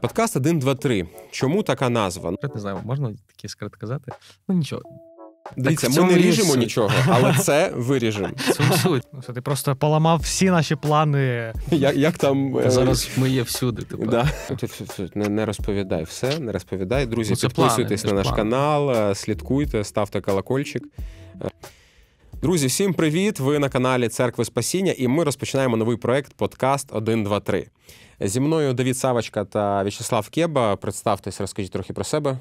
Подкаст 1, 2, 3. Чому така назва? Не знаю, можна таке секрет казати? Ну нічого. Дивіться, ми не ріжемо суть. нічого, але це виріжемо. Це суть. Ну, ти просто поламав всі наші плани. Як як там е, зараз ми є всюди? Типу. Да. Не, не розповідай все, не розповідай. Друзі, ну, підписуйтесь плани, на наш плани. канал, е, слідкуйте, ставте колокольчик. Друзі, всім привіт! Ви на каналі Церкви Спасіння, і ми розпочинаємо новий проект Подкаст 123. Зі мною Давід Савочка та В'ячеслав Кєба. Представтесь, розкажіть трохи про себе.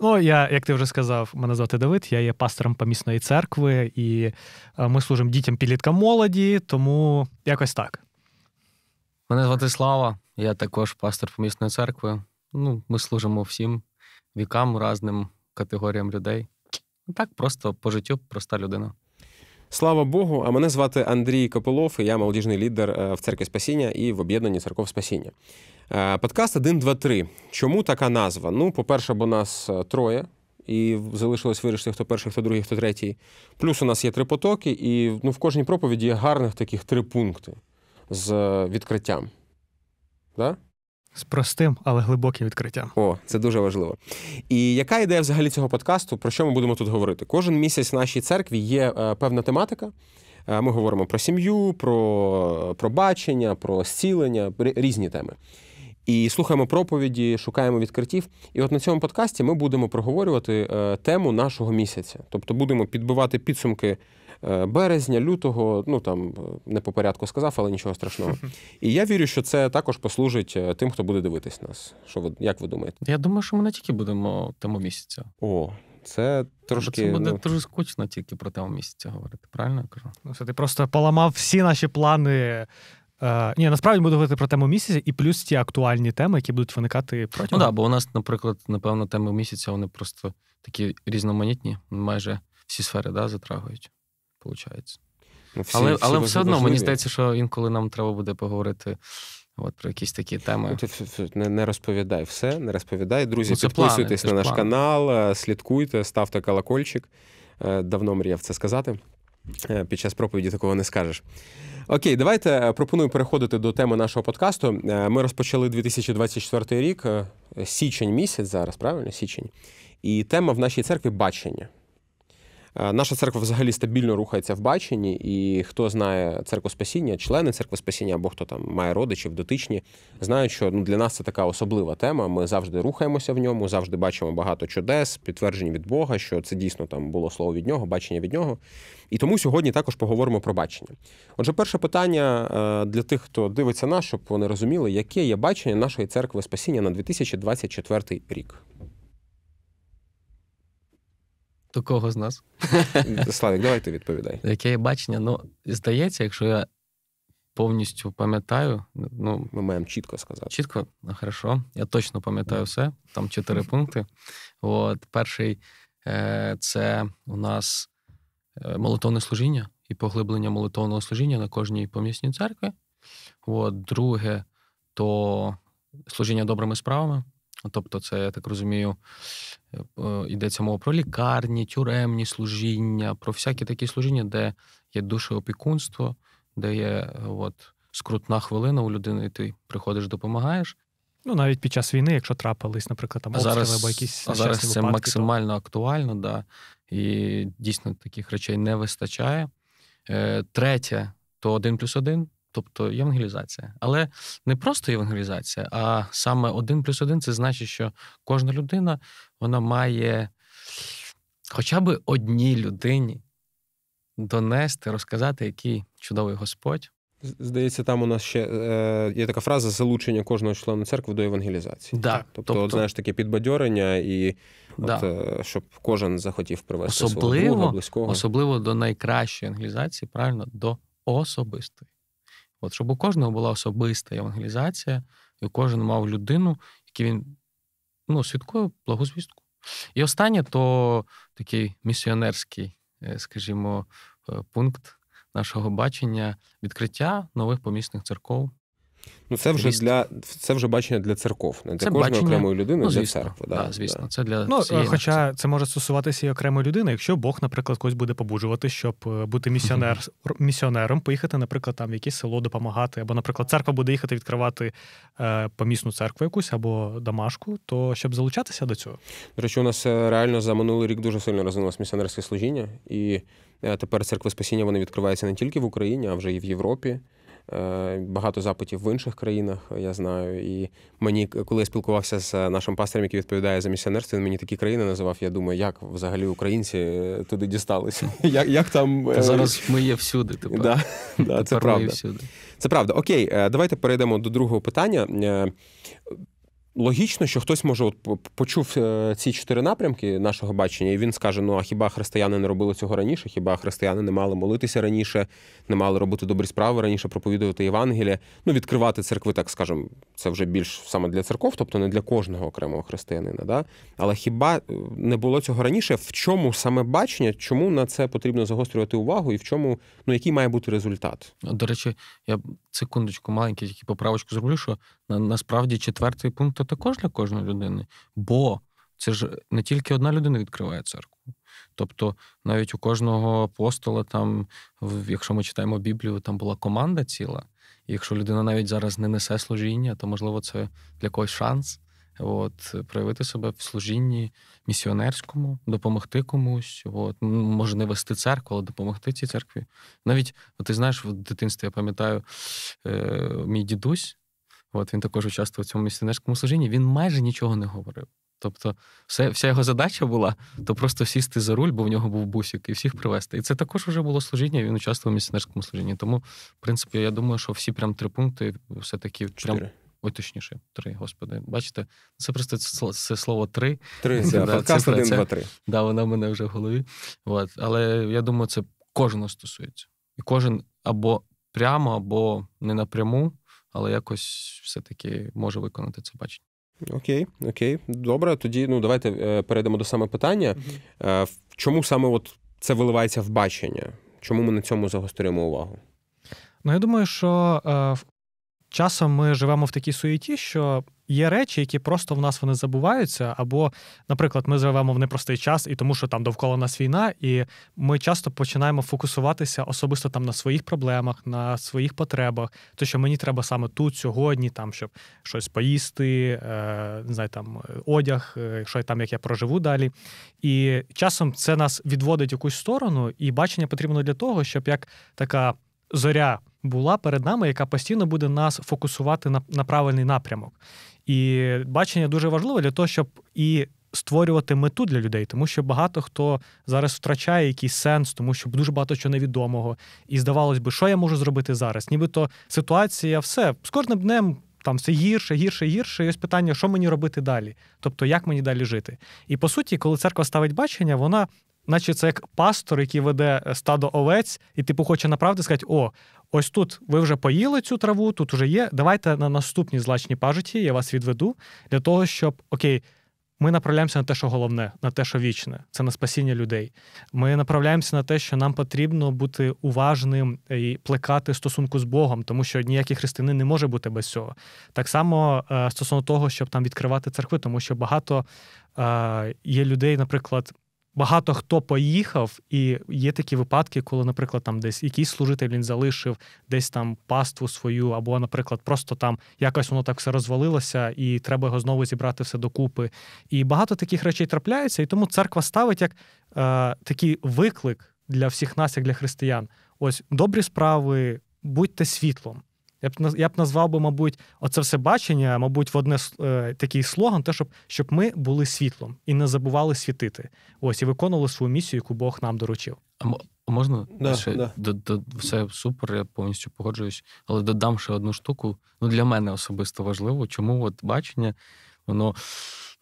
Ну, я, як ти вже сказав, мене звати Давид, я є пастором помісної церкви, і е, ми служимо дітям підліткам молоді, тому якось так. Мене звати Слава, я також пастор помісної церкви. Ну, Ми служимо всім вікам, різним категоріям людей. Так, просто по життю проста людина. Слава Богу! А мене звати Андрій Копилов, і я молодіжний лідер е, в церкві Спасіння і в об'єднанні церков Спасіння. Е, подкаст 1, 2, 3. Чому така назва? Ну, по-перше, бо нас е, троє, і залишилось вирішити, хто перший, хто другий, хто третій. Плюс у нас є три потоки, і ну, в кожній проповіді є гарних таких три пункти з відкриттям. Да? з простим, але глибоким відкриттям. О, це дуже важливо. І яка ідея взагалі цього подкасту? Про що ми будемо тут говорити? Кожен місяць в нашій церкві є е, певна тематика. Е, ми говоримо про сім'ю, про про бачення, про зцілення, різні теми. І слухаємо проповіді, шукаємо відкриттів. І от на цьому подкасті ми будемо проговорювати е, тему нашого місяця. Тобто будемо підбивати підсумки Е, березня, лютого, ну там е, не по порядку сказав, але нічого страшного. І я вірю, що це також послужить е, тим, хто буде дивитись нас. Що ви як ви думаєте? Я думаю, що ми не тільки будемо тему місяця. О. Це трошки Це буде ну... дуже скучно тільки про тему місяця говорити, правильно я кажу? Ну, Це ти просто поламав всі наші плани. Е, Ні, насправді буду говорити про тему місяця і плюс ті актуальні теми, які будуть виникати протягом. Ну так, да, бо у нас, наприклад, напевно, теми місяця вони просто такі різноманітні, майже всі сфери да, затрагують виходить. Ну, всі, але всі але все одно мені здається, що інколи нам треба буде поговорити. От про якісь такі теми. Ну, Ти не, не розповідай все, не розповідай. Друзі, ну, підписуйтесь на наш плани. канал, е, слідкуйте, ставте колокольчик. Е, давно мріяв це сказати. Е, під час проповіді такого не скажеш. Окей, давайте пропоную переходити до теми нашого подкасту. Ми розпочали 2024 рік, січень місяць зараз, правильно? Січень. І тема в нашій церкві бачення. Е, наша церква взагалі стабільно рухається в баченні, і хто знає церкву спасіння, члени церкви спасіння, або хто там має родичів, дотичні, знають, що ну для нас це така особлива тема. Ми завжди рухаємося в ньому, завжди бачимо багато чудес, підтверджень від Бога, що це дійсно там було слово від нього, бачення від нього. І тому сьогодні також поговоримо про бачення. Отже, перше питання е, для тих, хто дивиться нас, щоб вони розуміли, яке є бачення нашої церкви спасіння на 2024 рік до кого з нас? Славік, давай ти відповідай. Яке є бачення? Ну, здається, якщо я повністю пам'ятаю, ну ми маємо чітко сказати. Чітко, ну, хорошо. Я точно пам'ятаю все. Там чотири пункти. От перший е, це у нас е, молитовне служіння і поглиблення молитовного служіння на кожній помісній церкві. От, друге, то служіння добрими справами. Тобто, це я так розумію, е, е, йдеться мова про лікарні, тюремні служіння, про всякі такі служіння, де є душеопікунство, де є е, от, скрутна хвилина у людини, і ти приходиш, допомагаєш. Ну, навіть під час війни, якщо трапились, наприклад, там обстріли або якісь. А зараз це випадки, максимально то... актуально, да. І дійсно таких речей не вистачає. Третє то один плюс один. Тобто євангелізація. Але не просто євангелізація, а саме один плюс один це значить, що кожна людина вона має хоча б одній людині донести, розказати, який чудовий Господь. Здається, там у нас ще е, є така фраза залучення кожного члена церкви до євангелізації. Да. Тобто, тобто, от, знаєш, таке підбадьорення, і да. от, е, щоб кожен захотів привести особливо, свого друга, близького. Особливо до найкращої евангелізації, правильно, до особистої. От щоб у кожного була особиста євангелізація, і кожен мав людину, яку він ну, свідкує благозвістку. І останнє то такий місіонерський, е, скажімо, е, пункт нашого бачення відкриття нових помісних церков. Ну, це вже для це вже бачення для церков, не для це кожної бачення... окремої людини ну, звісно, для церкви. Да, да, звісно, це для ну, хоча це може стосуватися і окремої людини, якщо Бог, наприклад, когось буде побуджувати, щоб е, бути місіонер, місіонером, поїхати, наприклад, там в якесь село допомагати, або, наприклад, церква буде їхати відкривати е, помісну церкву якусь або домашку, то щоб залучатися до цього. До речі, у нас е, реально за минулий рік дуже сильно розвинулось місіонерське служіння, і е, тепер церква спасіння вони відкриваються не тільки в Україні, а вже і в Європі. Е, багато запитів в інших країнах. Е, я знаю. І мені, коли я спілкувався з е, нашим пастором, який відповідає за місіонерство, він мені такі країни називав. Я думаю, як взагалі українці туди дісталися? Як як там Та зараз ми є всюди? Типу. Тепер. Да, да, тепер це правда. Всюди. Це правда. Окей, давайте перейдемо до другого питання логічно, що хтось може от почув е, ці чотири напрямки нашого бачення, і він скаже: ну а хіба християни не робили цього раніше? Хіба християни не мали молитися раніше, не мали робити добрі справи раніше, проповідувати Євангелія. Ну, відкривати церкви, так скажемо, це вже більш саме для церков, тобто не для кожного окремого християнина. Да? Але хіба е, не було цього раніше? В чому саме бачення? Чому на це потрібно загострювати увагу і в чому, ну який має бути результат? До речі, я секундочку маленький, тільки поправочку зроблю, що на насправді четвертий пункт також для кожної людини, бо це ж не тільки одна людина відкриває церкву. Тобто навіть у кожного апостола, там, якщо ми читаємо Біблію, там була команда ціла. І якщо людина навіть зараз не несе служіння, то можливо це для когось шанс. От, проявити себе в служінні місіонерському, допомогти комусь, от може не вести церкву, але допомогти цій церкві. Навіть от ти знаєш, в дитинстві я пам'ятаю, е, мій дідусь От він також участвував у цьому місіонерському служінні. Він майже нічого не говорив. Тобто, все, вся його задача була то просто сісти за руль, бо в нього був бусик, і всіх привезти. І це також вже було служіння. Він участвував у місіонерському служінні. Тому, в принципі, я думаю, що всі прям три пункти все таки прям. Ой, точніше, три, господи. Бачите, це просто це, це слово три. Три, це, да, подкаст цифра, 1, 2, 3. Да, вона в мене вже в голові. От. Але я думаю, це кожного стосується. І кожен або прямо, або не напряму але якось все-таки може виконати це бачення. Окей, окей, добре. Тоді ну давайте е, перейдемо до саме питання. Угу. Чому саме от це виливається в бачення? Чому ми на цьому загострюємо увагу? Ну я думаю, що е, Часом ми живемо в такій суєті, що є речі, які просто в нас вони забуваються. Або, наприклад, ми живемо в непростий час, і тому, що там довкола нас війна, і ми часто починаємо фокусуватися особисто там на своїх проблемах, на своїх потребах, то що мені треба саме тут, сьогодні, там щоб щось поїсти, е, не знаю, там одяг, е, що там як я проживу далі. І часом це нас відводить якусь сторону, і бачення потрібно для того, щоб як така зоря була перед нами, яка постійно буде нас фокусувати на, на правильний напрямок. І бачення дуже важливе для того, щоб і. Створювати мету для людей, тому що багато хто зараз втрачає якийсь сенс, тому що дуже багато чого невідомого, і здавалось би, що я можу зробити зараз? Нібито ситуація, все з кожним днем там все гірше, гірше, гірше. І Ось питання, що мені робити далі, тобто як мені далі жити. І по суті, коли церква ставить бачення, вона наче це як пастор, який веде е, стадо овець, і типу хоче направити сказати: о, ось тут ви вже поїли цю траву, тут вже є. Давайте на наступні злачні пажиті я вас відведу для того, щоб окей. Ми направляємося на те, що головне, на те, що вічне, це на спасіння людей. Ми направляємося на те, що нам потрібно бути уважним і плекати стосунку з Богом, тому що ніякий християнин не може бути без цього. Так само е, стосовно того, щоб там відкривати церкви, тому що багато е, є людей, наприклад, Багато хто поїхав, і є такі випадки, коли, наприклад, там десь якийсь служитель він залишив десь там паству свою, або, наприклад, просто там якось воно так все розвалилося, і треба його знову зібрати все докупи. І багато таких речей трапляється, і тому церква ставить як е, такий виклик для всіх нас, як для християн. Ось добрі справи, будьте світлом. Я б я б назвав би, мабуть, оце все бачення, мабуть, в одне е, такий слоган, те, щоб щоб ми були світлом і не забували світити. Ось і виконували свою місію, яку Бог нам доручив. А можна да, ще да. До, до, все супер, я повністю погоджуюсь, але додам ще одну штуку. Ну для мене особисто важливо, чому от бачення, воно.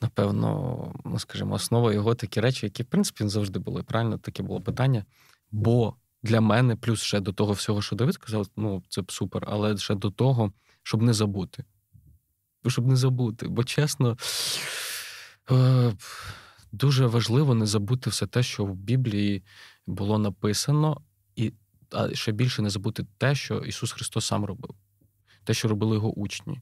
Напевно, ну скажімо, основа його такі речі, які в принципі завжди були правильно, таке було питання. Бо для мене, плюс ще до того всього, що Давид сказав, ну це б супер, але ще до того, щоб не забути. Щоб не забути. Бо чесно, е, дуже важливо не забути все те, що в Біблії було написано, і а ще більше не забути те, що Ісус Христос сам робив, те, що робили його учні.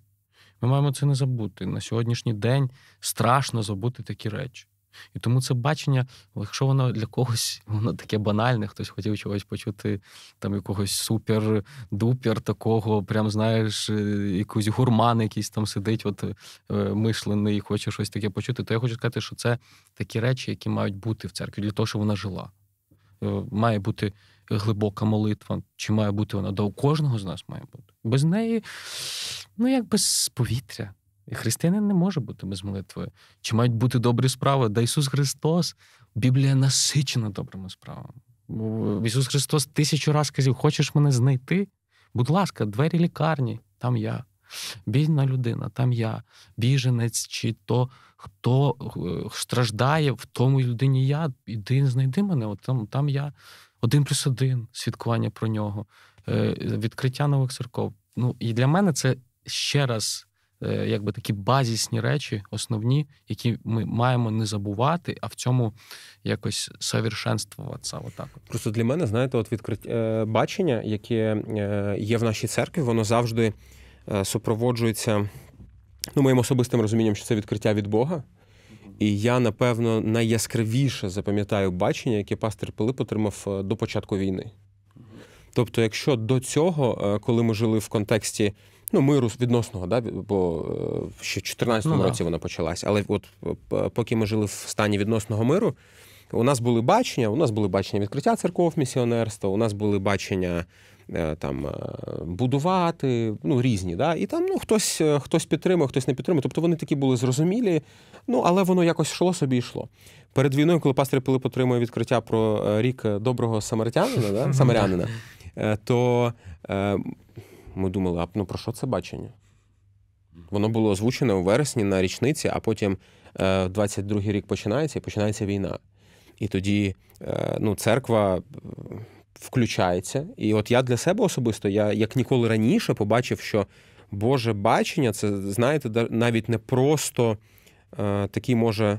Ми маємо це не забути. На сьогоднішній день страшно забути такі речі. І тому це бачення, якщо воно для когось, воно таке банальне, хтось хотів чогось почути, там якогось супер-дупер, такого, прям знаєш, е, якийсь гурман, якийсь там сидить, от е, мишлений, і хоче щось таке почути, то я хочу сказати, що це такі речі, які мають бути в церкві для того, щоб вона жила. Е, має бути глибока молитва, чи має бути вона до кожного з нас має бути. Без неї, ну як без повітря. І християнин не може бути без молитви. Чи мають бути добрі справи? Да Ісус Христос, Біблія насичена добрими справами. Ісус Христос тисячу разів казав, хочеш мене знайти? Будь ласка, двері лікарні, там я. Бідна людина, там я, біженець, чи то хто е, страждає, в тому людині я. Іди, знайди мене, от там, там я. Один плюс один свідкування про нього, е, відкриття нових церков. Ну і для мене це ще раз Е, якби такі базісні речі, основні, які ми маємо не забувати, а в цьому якось совершенствуватися. Отак от просто для мене, знаєте, от відкриття е, бачення, яке е, є в нашій церкві, воно завжди супроводжується ну, моїм особистим розумінням, що це відкриття від Бога. І я, напевно, найяскравіше запам'ятаю бачення, яке пастир Пилип отримав до початку війни. Тобто, якщо до цього, коли ми жили в контексті ну, миру відносного, да, бо е, ще в 2014 ну, році да. вона почалась. Але от е, поки ми жили в стані відносного миру, у нас були бачення, у нас були бачення відкриття церков, місіонерства, у нас були бачення е, там будувати, ну різні. Да? І там ну, хтось хтось підтримує, хтось не підтримує. Тобто вони такі були зрозумілі, ну але воно якось йшло собі йшло. Перед війною, коли пастор Пилип отримує відкриття про рік доброго самаритянина, да? самарянина, то ми думали, а ну про що це бачення? Воно було озвучене у вересні на річниці, а потім 22-й е, рік починається і починається війна. І тоді е, ну, церква е, включається. І от я для себе особисто, я як ніколи раніше, побачив, що Боже бачення це, знаєте, навіть не просто такий може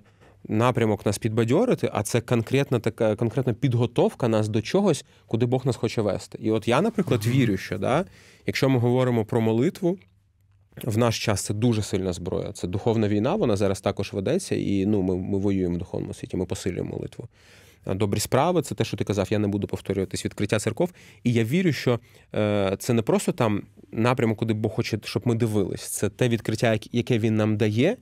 напрямок нас підбадьорити, а це конкретна така конкретна підготовка нас до чогось, куди Бог нас хоче вести. І от я, наприклад, вірю, що да, якщо ми говоримо про молитву. В наш час це дуже сильна зброя. Це духовна війна, вона зараз також ведеться, і ну, ми ми воюємо в духовному світі, ми посилюємо молитву. Добрі справи, це те, що ти казав, я не буду повторюватись, відкриття церков. І я вірю, що е, це не просто там напрямок, куди Бог хоче, щоб ми дивились. Це те відкриття, яке він нам дає,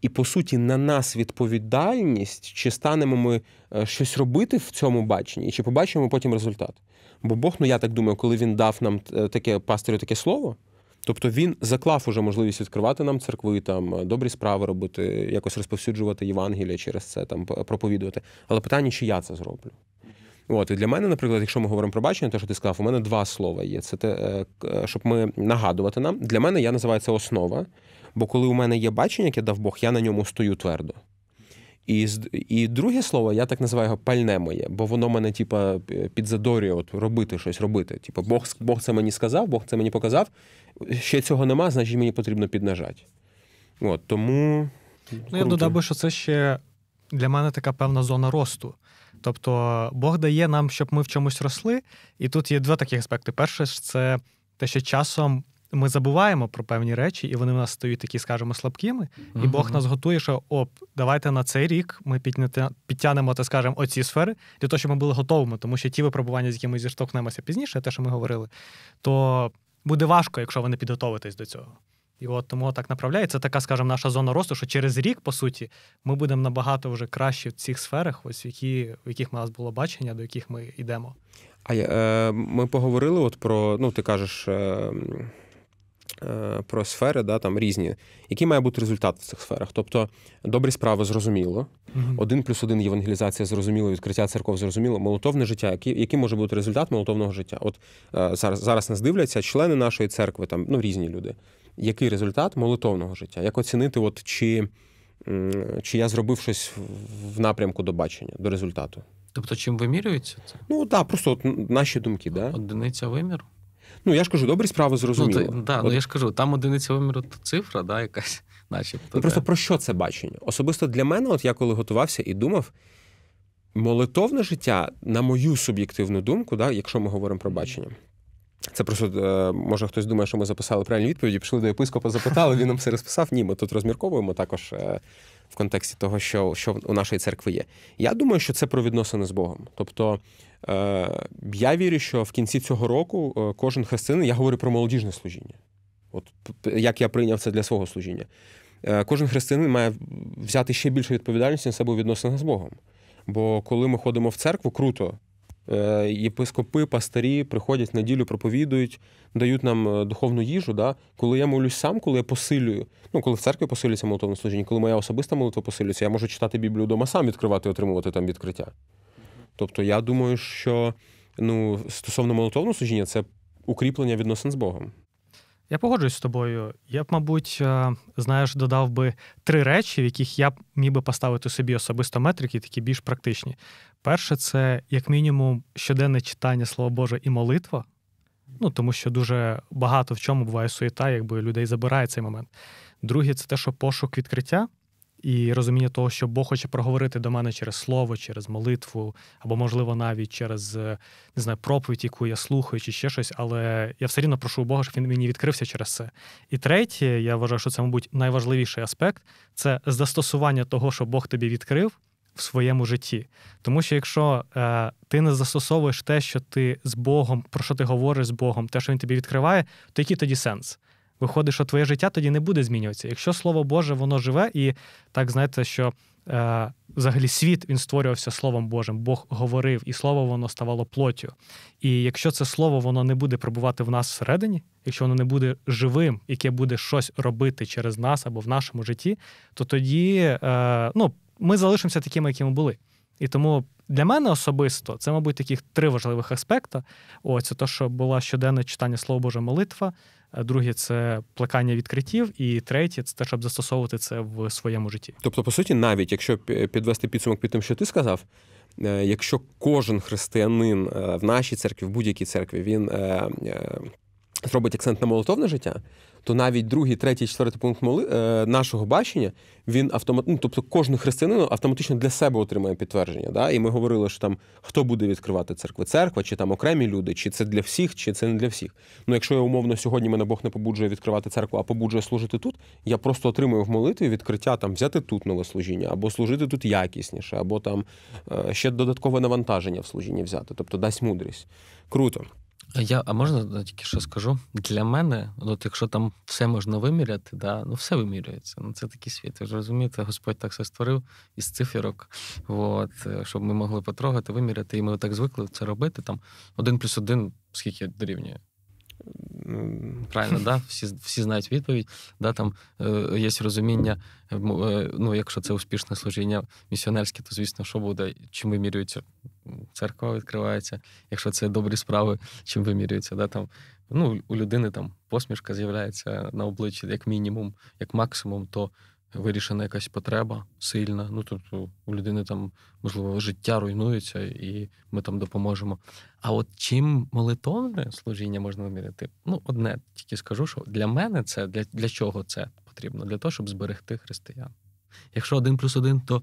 і по суті, на нас відповідальність, чи станемо ми е, щось робити в цьому баченні, і чи побачимо ми потім результат. Бо Бог, ну я так думаю, коли він дав нам е, таке пастирю, таке слово, тобто він заклав уже можливість відкривати нам церкви, там е, добрі справи робити, якось розповсюджувати Євангелія через це, там проповідувати. Але питання, чи я це зроблю? От, і для мене, наприклад, якщо ми говоримо про бачення, те, що ти сказав, у мене два слова є. Це те, щоб ми нагадувати нам. Для мене я називаю це основа. Бо коли у мене є бачення, яке дав Бог, я на ньому стою твердо. І і друге слово, я так називаю його пальне моє, бо воно мене, типа, підзадорює от, робити щось, робити. Типу, Бог Бог це мені сказав, Бог це мені показав. Ще цього нема, значить мені потрібно піднажати. От, тому. Ну, я додав би, що це ще для мене така певна зона росту. Тобто, Бог дає нам, щоб ми в чомусь росли. І тут є два такі аспекти. Перше, ж, це те, що часом ми забуваємо про певні речі, і вони в нас стають такі, скажімо, слабкими. І uh-huh. Бог нас готує, що оп, давайте на цей рік ми підтягнемо та скажемо оці сфери для того, щоб ми були готовими, тому що ті випробування, з якими ми зіштовхнемося пізніше, те, що ми говорили, то буде важко, якщо ви не підготовитесь до цього. І от тому так направляється така, скажімо, наша зона росту, що через рік, по суті, ми будемо набагато вже краще в цих сферах, ось які в яких у нас було бачення, до яких ми йдемо. А е, ми поговорили от про ну ти кажеш. Е... Е, про сфери, да, там різні, який має бути результат в цих сферах. Тобто добрі справи зрозуміло, один плюс один євангелізація зрозуміло, відкриття церков зрозуміло, молотовне життя. Який який може бути результат молотовного життя? От е, зараз зараз нас дивляться члени нашої церкви, там ну різні люди. Який результат молитовного життя? Як оцінити, от чи чи я зробив щось в напрямку до бачення, до результату? Тобто, чим вимірюється це? Ну так, просто от наші думки. Да? Одиниця виміру? Ну я ж кажу, добрі справи зрозуміло. Ну, ти, ну, От... ну я ж кажу, там одиниця виміру то цифра, да, якась, начебто. Ну, просто про що це бачення? Особисто для мене, от я коли готувався і думав, молитовне життя, на мою суб'єктивну думку, да, якщо ми говоримо про бачення. Це просто е, може хтось думає, що ми записали правильні відповіді, пішли до єпископа, запитали, він нам все розписав. Ні, ми тут розмірковуємо також е, в контексті того, що що у нашої церкви є. Я думаю, що це про відносини з Богом. Тобто е, я вірю, що в кінці цього року е, кожен християнин, я говорю про молодіжне служіння, от як я прийняв це для свого служіння. Е, Кожен християнин має взяти ще більше відповідальності на себе у відносинах з Богом. Бо коли ми ходимо в церкву, круто, Е, єпископи, пастирі приходять на ділю, проповідують, дають нам е, духовну їжу. Да? Коли я молюсь сам, коли я посилюю, ну коли в церкві посилюється молитовне служіння, коли моя особиста молитва посилюється, я можу читати Біблію вдома сам відкривати і отримувати там відкриття. Тобто, я думаю, що ну, стосовно молитовного служіння, це укріплення відносин з Богом. Я погоджуюсь з тобою. Я б, мабуть, е, знаєш, додав би три речі, в яких я б міг би поставити собі особисто метрики, такі більш практичні. Перше, це як мінімум щоденне читання Слова Боже і молитва. Ну тому що дуже багато в чому буває суєта, якби людей забирає цей момент. Друге, це те, що пошук відкриття і розуміння того, що Бог хоче проговорити до мене через слово, через молитву, або, можливо, навіть через е, не знаю, проповідь, яку я слухаю, чи ще щось, але я все рівно прошу Бога, щоб він мені відкрився через це. І третє, я вважаю, що це, мабуть, найважливіший аспект це застосування того, що Бог тобі відкрив. В своєму житті, тому що якщо е, ти не застосовуєш те, що ти з Богом, про що ти говориш з Богом, те, що він тобі відкриває, то який тоді сенс? виходить, що твоє життя тоді не буде змінюватися. Якщо слово Боже, воно живе, і так знаєте, що е, взагалі світ він створювався Словом Божим, Бог говорив, і слово воно ставало плоттю. І якщо це слово воно не буде пробувати в нас всередині, якщо воно не буде живим, яке буде щось робити через нас або в нашому житті, то тоді е, ну, ми залишимося такими, якими були. І тому для мене особисто це, мабуть, таких три важливих аспекти. Ось це те, що було щоденне читання Слова Боже молитва, Е, друге це плекання відкриттів, і третє це те, щоб застосовувати це в своєму житті. Тобто, по суті, навіть якщо підвести підсумок під тим, що ти сказав. Е, якщо кожен християнин е, в нашій церкві, в будь-якій церкві, він зробить акцент на молитовне життя, то навіть другий, третій, четвертий пункт моли е, нашого бачення він автомат... ну, тобто кожен християнин автоматично для себе отримає підтвердження. Да? І ми говорили, що там хто буде відкривати церкви, церква, чи там окремі люди, чи це для всіх, чи це не для всіх. Ну, якщо я умовно сьогодні мене Бог не побуджує відкривати церкву, а побуджує служити тут, я просто отримую в молитві відкриття там взяти тут нове служіння, або служити тут якісніше, або там е, ще додаткове навантаження в служінні взяти, тобто дасть мудрість. Круто. Я, а можна тільки що скажу? Для мене, от якщо там все можна виміряти, да, ну все вимірюється. Ну Це такий світ. Ви ж розумієте, Господь так все створив із циферок, от, е, щоб ми могли потрогати, виміряти, і ми так звикли це робити. Там один плюс один, скільки дорівнює. Ну, правильно, да, всі всі знають відповідь. Да, Там е, є розуміння, е, е, ну якщо це успішне служіння місіонерське, то звісно, що буде, чим вимірюється церква відкривається. Якщо це добрі справи, чим вимірюється, да там ну у людини там посмішка з'являється на обличчі, як мінімум, як максимум, то вирішена якась потреба сильна. Ну тобто у людини там можливо життя руйнується, і ми там допоможемо. А от чим молитовне служіння можна виміряти? Ну, одне тільки скажу, що для мене це для, для чого це потрібно? Для того, щоб зберегти християн. Якщо один плюс один, то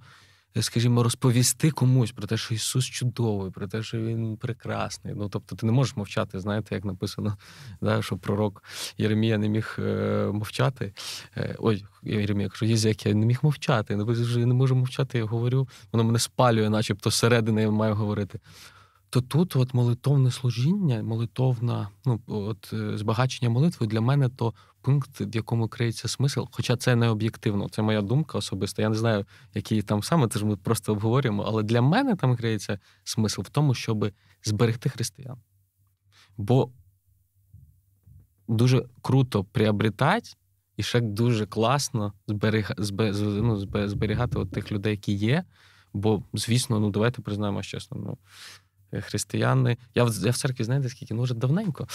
Е, скажімо, розповісти комусь про те, що Ісус чудовий, про те, що Він прекрасний. Ну тобто, ти не можеш мовчати, знаєте, як написано, да, що пророк Єремія не міг е, мовчати. Е, ой, Єремія кажу, Єзек, я не міг мовчати. Я ну, не можу мовчати, я говорю, воно мене спалює, начебто, середини я маю говорити то тут от молитовне служіння, молитовна, ну от е, збагачення молитви для мене то пункт, в якому криється смисл. Хоча це не об'єктивно, це моя думка особиста. Я не знаю, які там саме це ж ми просто обговорюємо. Але для мене там криється смисл в тому, щоб зберегти християн. Бо дуже круто приобретати і ще дуже класно зберіг... ну, зберігати от тих людей, які є. Бо, звісно, ну давайте признаємо чесно. ну, християни. Я в, я в церкві, знаєте, скільки? Ну, вже давненько.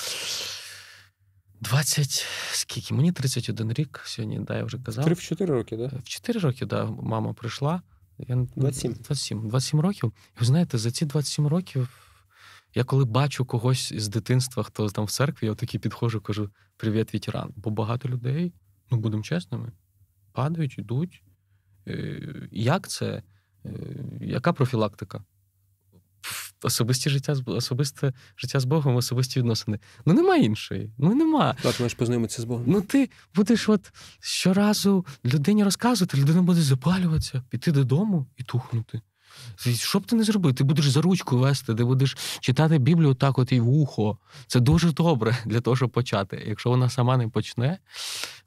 20, скільки? Мені 31 рік сьогодні, да, я вже казав. Три в 4 роки, да? В 4 роки, да, мама прийшла. Я, 27. 27. 27 років. І ви знаєте, за ці 27 років я коли бачу когось із дитинства, хто там в церкві, я такий підходжу, кажу: привіт, вітеран. Бо багато людей, ну будемо чесними, падають, йдуть. Е, як це? Е, яка профілактика? особисті життя особисте життя з Богом, особисті відносини. Ну нема іншої. Ну нема. Так, маєш познайомитися з Богом. Ну ти будеш от щоразу людині розказувати, людина буде запалюватися, піти додому і тухнути. Що б ти не зробив? Ти будеш за ручку вести, ти будеш читати Біблію так, от і в ухо. Це дуже добре для того, щоб почати. Якщо вона сама не почне,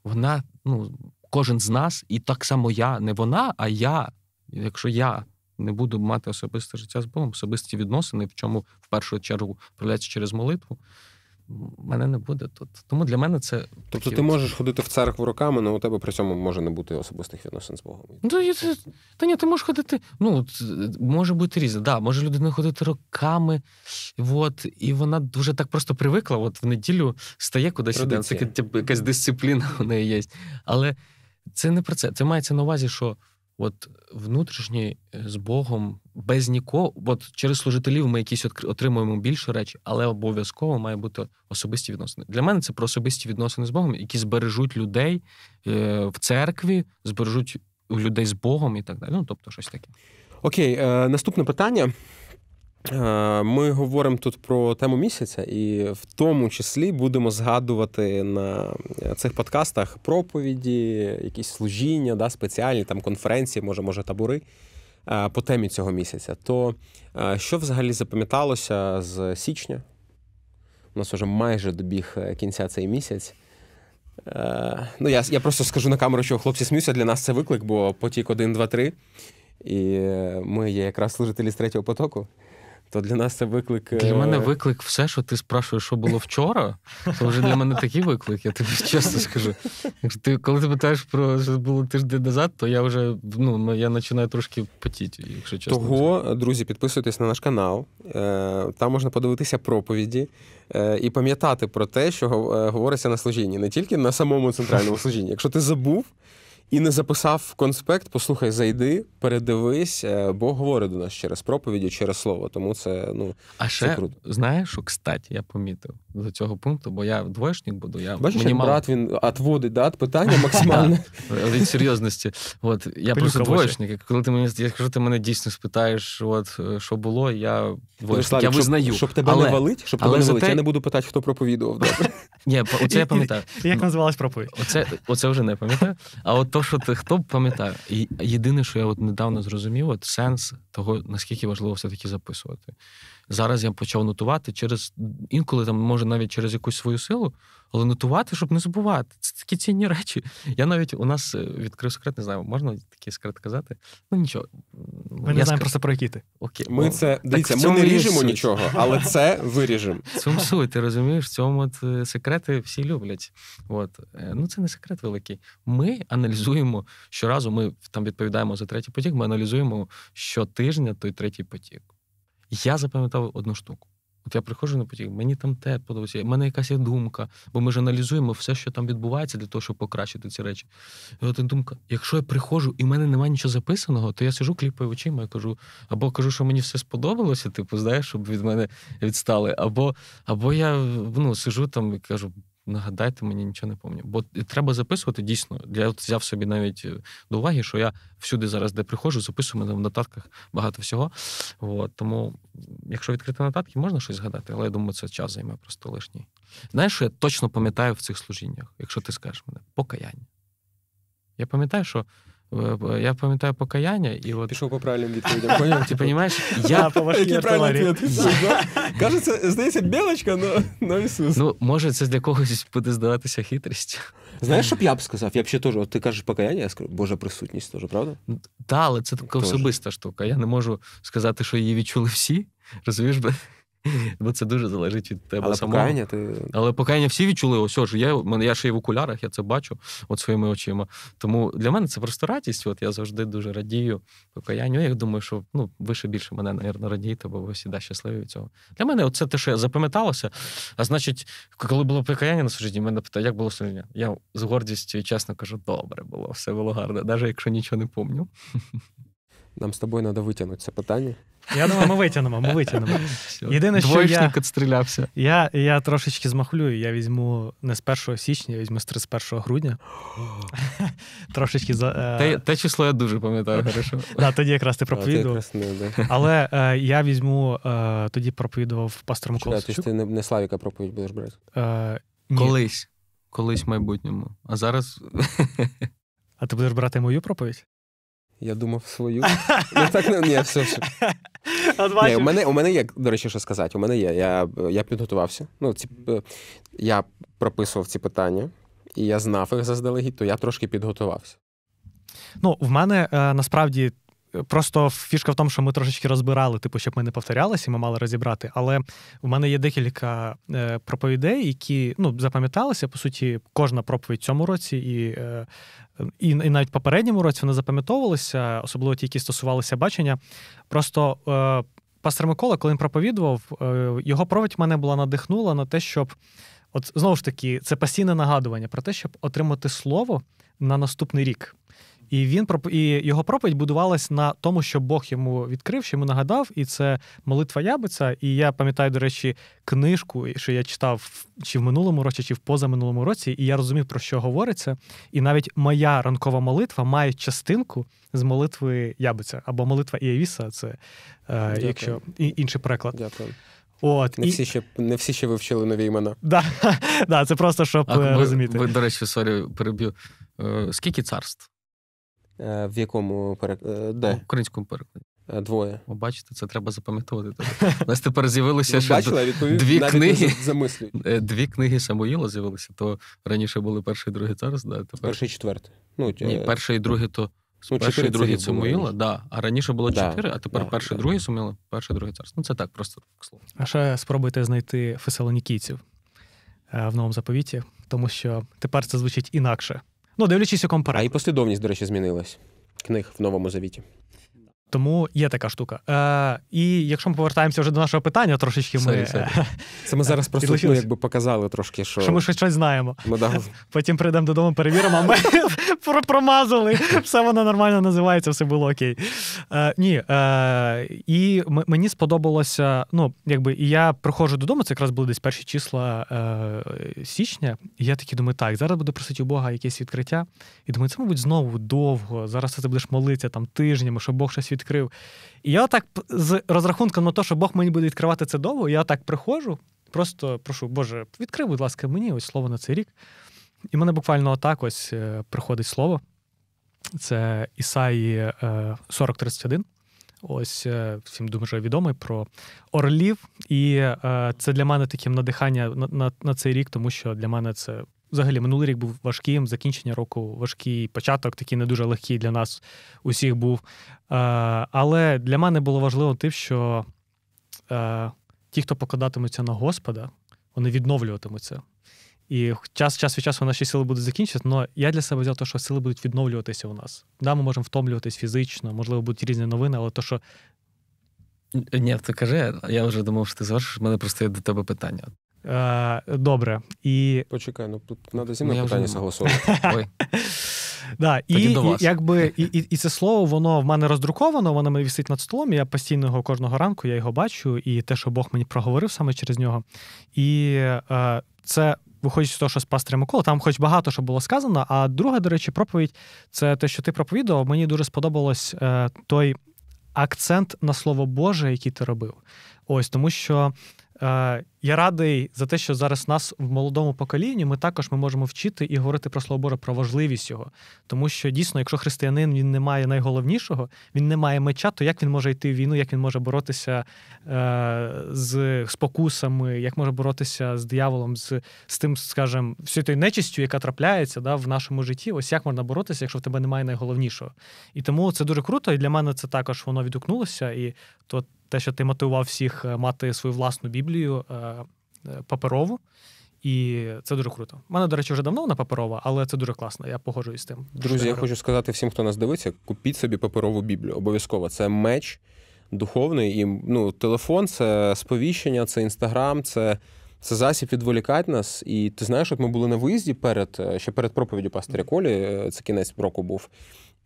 вона, ну, кожен з нас, і так само я, не вона, а я. Якщо я не буду мати особисте життя з Богом, особисті відносини, в чому в першу чергу проявляється через молитву. Мене не буде тут. Тому для мене це. Тобто ти можеш ходити в церкву роками, але у тебе при цьому може не бути особистих відносин з Богом. Ну, та, та, ні, ти можеш ходити. Ну, може бути різне. Да, Може людина ходити роками, от, і вона дуже так просто привикла. От в неділю стає кудись іде. Це якась дисципліна у неї є. Але це не про це. Це мається на увазі, що от внутрішній е, з Богом без нікого, от через служителів ми якісь отримуємо більше речі, але обов'язково має бути особисті відносини. Для мене це про особисті відносини з Богом, які збережуть людей е, в церкві, збережуть людей з Богом і так далі. Ну тобто, щось таке. Окей, е, наступне питання. Е, ми говоримо тут про тему місяця, і в тому числі будемо згадувати на цих подкастах проповіді, якісь служіння, да, спеціальні там конференції, може, може, табори е, по темі цього місяця. То е, що взагалі запам'яталося з січня? У нас вже майже добіг кінця цей місяць. Ну, я я просто скажу на камеру, що хлопці сміються, для нас це виклик, бо потік 1, 2, 3. І ми є якраз служителі з третього потоку то для нас це виклик. Для е, мене виклик все, що ти спрашуєш, що було вчора. Це вже для мене такий виклик, я тобі чесно скажу. Якщо Ти, Коли ти питаєш про що було тиждень назад, то я вже ну, я починаю трошки потіти, якщо чесно. Того, друзі, підписуйтесь на наш канал. Е, там можна подивитися проповіді е, і пам'ятати про те, що говориться на служінні, не тільки на самому центральному служінні. Якщо ти забув і не записав конспект, послухай, зайди, передивись, е, бо говорить до нас через проповіді, через слово. Тому це ну а ще круто. Знаєш, що, кстати, я помітив до цього пункту, бо я двоєшник буду. Я Бачиш, як мало... брат він отводить да, від питання максимально від серйозності. От я просто двоєшник. Коли ти мені якщо ти мене дійсно спитаєш, от е, що було, я Я визнаю, щоб тебе не валить, щоб тебе не валить. Я не буду питати, хто проповідував. Ні, оце я пам'ятаю. Як називалась проповідь? Оце вже не пам'ятаю. А от то що ти хто пам'ятає. І єдине, що я от недавно зрозумів, от сенс того, наскільки важливо все-таки записувати. Зараз я почав нотувати через інколи там, може, навіть через якусь свою силу, але нотувати, щоб не забувати. Це такі цінні речі. Я навіть у нас е, відкрив секрет, не знаю, можна такий секрет казати? Ну нічого. Ми не знаємо просто про які ти. Окей. Ми це дивіться, ми не ріжемо нічого, але це виріжемо. Цьому суть, ти розумієш, в цьому от е, секрети всі люблять. От. Е, ну це не секрет великий. Ми аналізуємо щоразу, ми там відповідаємо за третій потік, ми аналізуємо щотижня той третій потік. Я запам'ятав одну штуку. От я приходжу на потік, мені там те подобається, в мене якась думка, бо ми ж аналізуємо все, що там відбувається, для того, щоб покращити ці речі. І от думка: якщо я приходжу і в мене немає нічого записаного, то я сижу, кліпаю очима і кажу, або кажу, що мені все сподобалося, типу, знаєш, щоб від мене відстали, або або я ну, сижу там і кажу, Нагадайте мені нічого не пам'ятаю. Бо треба записувати дійсно. Я от взяв собі навіть е, до уваги, що я всюди зараз, де приходжу, записую мене в нотатках багато всього. От, тому, якщо відкрити нотатки, можна щось згадати, але я думаю, це час займе просто лишній. Знаєш, що я точно пам'ятаю в цих служіннях, якщо ти скажеш мене покаяння. Я пам'ятаю, що Э, я пам'ятаю покаяння, і от пішов по правильним відповідям. Поняв? Ти розумієш, я по відповідь. Кажеться, здається, білочка, але Ісус. Ну, може, це для когось буде здаватися хитрістю. Знаєш, що б я б сказав? Я б ще теж, от ти кажеш покаяння, я скажу, Божа присутність теж, правда? Так, але це така особиста штука. Я не можу сказати, що її відчули всі. Розумієш? би? Бо це дуже залежить від тебе. Але самого. покаяння ти. Але покаяння всі відчули. Ось ж я я ще й в окулярах, я це бачу от своїми очима. Тому для мене це просто радість. От я завжди дуже радію покаянню. Я думаю, що ну ви ще більше мене, навірно, радієте, бо ви всі щасливі від цього. Для мене це те, що я запам'яталося. А значить, коли було покаяння на служінні, мене питають, як було служіння? Я з гордістю і чесно кажу, добре було, все було гарно, навіть якщо нічого не пам'ятаю. Нам з тобою треба витягнути це питання. Я думаю, ми витягнемо, ми витягнемо. Єдине, що я, відстрілявся. Я я трошечки змахлюю, я візьму не з 1 січня, я візьму з 31 грудня. Трошечки за. Е, те, те число я дуже пам'ятаю, хорошо. Да, Тоді якраз ти проповідував. Але е, я візьму, е, тоді проповідував пастор Микола Тобто ти не, не Славіка проповідь будеш брати. Е, Колись, колись в майбутньому. А зараз. А ти будеш брати мою проповідь? Я думав свою. Ну так не ні, все. все. Ні, у мене у мене є, до речі, що сказати. У мене є. Я я підготувався. Ну, ці, е, Я прописував ці питання, і я знав їх заздалегідь, то я трошки підготувався. Ну, в мене е, насправді Просто фішка в тому, що ми трошечки розбирали, типу, щоб ми не повторялися, ми мали розібрати. Але в мене є декілька е, проповідей, які ну, запам'яталися. По суті, кожна проповідь цьому році, і е, і, і навіть попередньому році вони запам'ятовувалися, особливо ті, які стосувалися бачення. Просто е, пастор Микола, коли він проповідував, е, його проповідь мене була надихнула на те, щоб от знову ж таки це постійне нагадування про те, щоб отримати слово на наступний рік. І він і його проповідь будувалась на тому, що Бог йому відкрив, що йому нагадав, і це молитва Ябиця. І я пам'ятаю, до речі, книжку, що я читав чи в минулому році, чи в позаминулому році, і я розумів, про що говориться. І навіть моя ранкова молитва має частинку з молитви Ябиця або молитва Ієвіса, це е, якщо і, інший переклад. Дякую. От, Не всі ще не всі ще вивчили нові імена. Да, да, Це просто щоб а, е, розуміти. Ви, ви, До речі, сорі, переб'ю. Е, скільки царств? Е, в якому перекладі? Е, в українському перекладі. Е, двоє. О, бачите, це треба запам'ятовувати. У нас тепер з'явилося ще дві книги. Дві книги Самуїла з'явилися, то раніше були перший і другий царств. Да, тепер... Перший і четвертий. Ну, Ні, перший і другий то. Ну, перший і другий Самуїла, да. А раніше було чотири, а тепер да, перший, да. другий Самуїла, перший, другий царство. Ну, це так, просто слово. А ще спробуйте знайти фесалонікійців в новому заповіті, тому що тепер це звучить інакше. Ну, дивлячись у компарацію. А і послідовність, до речі, змінилась. Книг в новому завіті. Тому є така штука. Е, І якщо ми повертаємося вже до нашого питання, трошечки sorry, ми sorry. це ми зараз просто ну, якби показали трошки, що Що ми щось щось знаємо. Ми, Потім прийдемо додому, перевіримо, а ми промазали. Все воно нормально називається, все було окей. Е, Ні, е, і мені сподобалося. Ну, якби і я приходжу додому, це якраз були десь перші числа е, січня. І я такий думаю, так, зараз буду просити у Бога якесь відкриття. І думаю, це, мабуть, знову довго. Зараз це будеш молитися там тижнями, щоб Бог щось відкрив відкрив. І я так з розрахунком на те, що Бог мені буде відкривати це довго, я так приходжу, просто прошу, Боже, відкрив, будь ласка, мені ось слово на цей рік. І мене буквально отак ось е, приходить слово. Це Ісаї 4031. Е, ось е, всім дуже відомий про орлів. І це для мене таке надихання на, на, на цей рік, тому що для мене це взагалі минулий рік був важким, закінчення року важкий початок, такий не дуже легкий для нас усіх був. Е, але для мене було важливо тим, що е, ті, хто покладатимуться на Господа, вони відновлюватимуться. І час час від часу наші сили будуть закінчитися, але я для себе взяв те, що сили будуть відновлюватися у нас. Да, Ми можемо втомлюватись фізично, можливо, будуть різні новини, але то, що. Ні, ти кажи, я вже думав, що ти завершиш, в мене просто є до тебе питання. Е, добре. І... Почекай, ну тут треба зі мною питання согласовувати. Да, і, і, якби, і, і, і це слово, воно в мене роздруковано, воно мені висить над столом. Я постійно його кожного ранку я його бачу, і те, що Бог мені проговорив саме через нього. І е, це виходить з того, що з пастиря Микола, там хоч багато що було сказано. А друга, до речі, проповідь це те, що ти проповідував. Мені дуже сподобалось е, той акцент на слово Боже, який ти робив. Ось тому що Е, я радий за те, що зараз нас в молодому поколінні ми також ми можемо вчити і говорити про слово Боже, про важливість його. Тому що дійсно, якщо християнин він не має найголовнішого, він не має меча, то як він може йти в війну, як він може боротися е, з спокусами, як може боротися з дияволом, з з тим, скажімо, всю тою нечистю, яка трапляється да, в нашому житті, ось як можна боротися, якщо в тебе немає найголовнішого. І тому це дуже круто, і для мене це також воно відгукнулося. І то те, що ти мотивував всіх е, мати свою власну біблію е, е, паперову. І це дуже круто. У мене, до речі, вже давно вона паперова, але це дуже класно. Я погоджуюсь з тим. Друзі, я, я хочу сказати всім, хто нас дивиться, купіть собі паперову біблію. Обов'язково це меч духовний і ну, телефон, це сповіщення, це інстаграм, це це засіб відволікати нас. І ти знаєш, от ми були на виїзді перед ще перед проповіддю пастиря Колі, це кінець року був.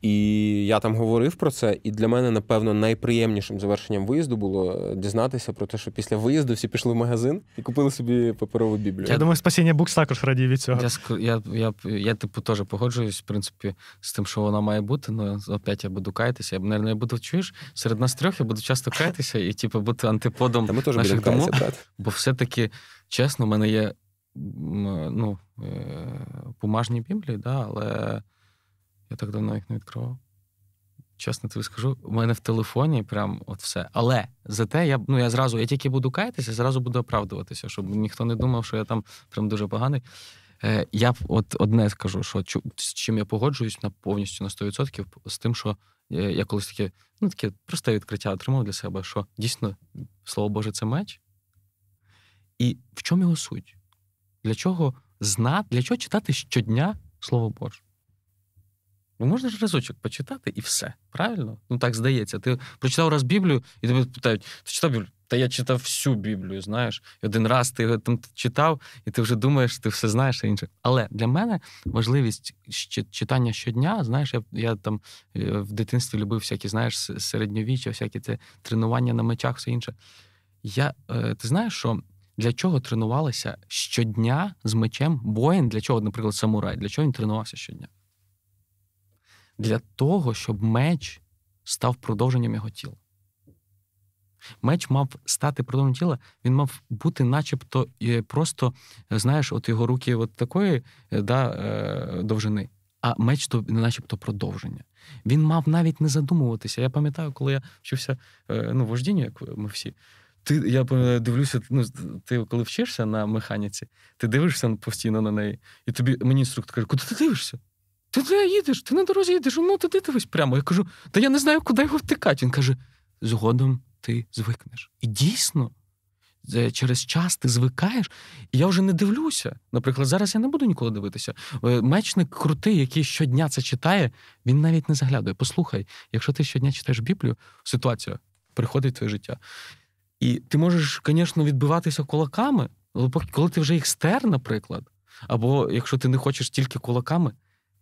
І я там говорив про це, і для мене, напевно, найприємнішим завершенням виїзду було е, дізнатися про те, що після виїзду всі пішли в магазин і купили собі паперову біблію. Я думаю, спасіння букс також радіє від цього. Я я, я, я типу теж погоджуюсь, в принципі, з тим, що вона має бути. Ну опять я буду каятися. Я наверное, я буду чуєш серед нас трьох. Я буду часто каятися і типу бути антиподом Та ми теж наших думок. Бо все-таки чесно, в мене є ну, е, бумажні біблії, да, але. Я так давно їх не відкривав. Чесно тобі скажу, у мене в телефоні прям от все. Але зате я ну я зразу, я тільки буду каятися, зразу буду оправдуватися, щоб ніхто не думав, що я там прям дуже поганий. Е, Я от одне скажу, що з чим я погоджуюсь на повністю на 100%, з тим, що е, я колись таке, ну таке просте відкриття отримав для себе, що дійсно, слово Боже, це меч. І в чому його суть? Для чого знати, для чого читати щодня Слово Боже? Ну, можна ж разочок почитати і все. Правильно? Ну так здається. Ти прочитав раз Біблію, і тебе питають: ти читав Біблію? Та я читав всю Біблію, знаєш. І один раз ти його там читав, і ти вже думаєш, ти все знаєш і інше. Але для мене важливість читання щодня, знаєш, я я там е, в дитинстві любив всякі, знаєш, середньовіччя, всякі це тренування на мечах, все інше. Я, е, Ти знаєш, що для чого тренувалися щодня з мечем? Боїн, для чого, наприклад, самурай, для чого він тренувався щодня? для того, щоб меч став продовженням його тіла. Меч мав стати продовженням тіла, він мав бути, начебто, е, просто, е, знаєш, от його руки от такої е, да, довжини, а меч то начебто продовження. Він мав навіть не задумуватися. Я пам'ятаю, коли я вчився ну, вождінню, як ми всі. Ти я дивлюся, ну ти коли вчишся на механіці, ти дивишся постійно на неї, і тобі мені інструктор каже, куди ти дивишся? ти де їдеш? Ти на дорозі їдеш, ну ти дивись прямо. Я кажу, та я не знаю, куди його втикати. Він каже: згодом ти звикнеш. І дійсно, через час ти звикаєш, і я вже не дивлюся. Наприклад, зараз я не буду ніколи дивитися. Е, мечник крутий, який щодня це читає, він навіть не заглядує. Послухай, якщо ти щодня читаєш Біблію, ситуація приходить в твоє життя. І ти можеш, звісно, відбиватися кулаками, але коли ти вже їх стер, наприклад, або якщо ти не хочеш тільки кулаками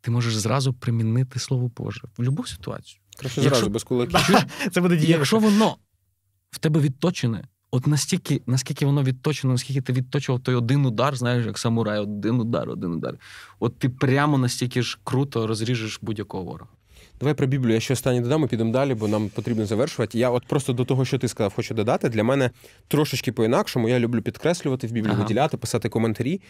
ти можеш зразу примінити слово Боже в будь-яку ситуацію. Краще якщо, зразу без кулаків. Це буде діяти. Якщо воно в тебе відточене, от настільки, наскільки воно відточено, наскільки ти відточував той один удар, знаєш, як самурай, один удар, один удар. От ти прямо настільки ж круто розріжеш будь-якого ворога. Давай про Біблію, я ще останні додам і підемо далі, бо нам потрібно завершувати. Я от просто до того, що ти сказав, хочу додати. Для мене трошечки по-інакшому. Я люблю підкреслювати в Біблію, ага. виділяти, писати коментарі.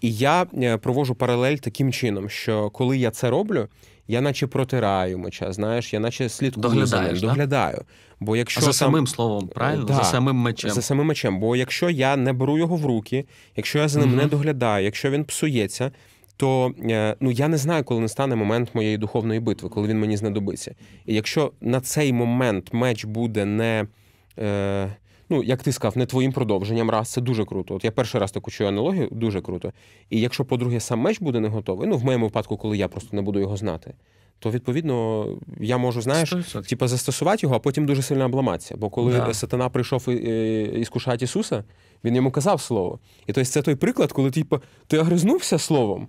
І я е, провожу паралель таким чином, що коли я це роблю, я наче протираю меча, знаєш, я наче слідкую Доглядаєш, за ним, доглядаю. Бо якщо За там... самим словом, правильно? Да, за самим мечем. За самим мечем. Бо якщо я не беру його в руки, якщо я за ним угу. не доглядаю, якщо він псується то е, ну я не знаю, коли настане момент моєї духовної битви, коли він мені знадобиться. І якщо на цей момент меч буде не. Е, Ну, як ти сказав, не твоїм продовженням раз, це дуже круто. От я перший раз таку чую аналогію, дуже круто. І якщо, по-друге, сам меч буде не готовий, ну в моєму випадку, коли я просто не буду його знати, то відповідно я можу, знаєш, типу, застосувати його, а потім дуже сильно обламатися. Бо коли да. сатана прийшов і іскушати Ісуса, він йому казав слово. І тобто це той приклад, коли типу, ти огризнувся словом,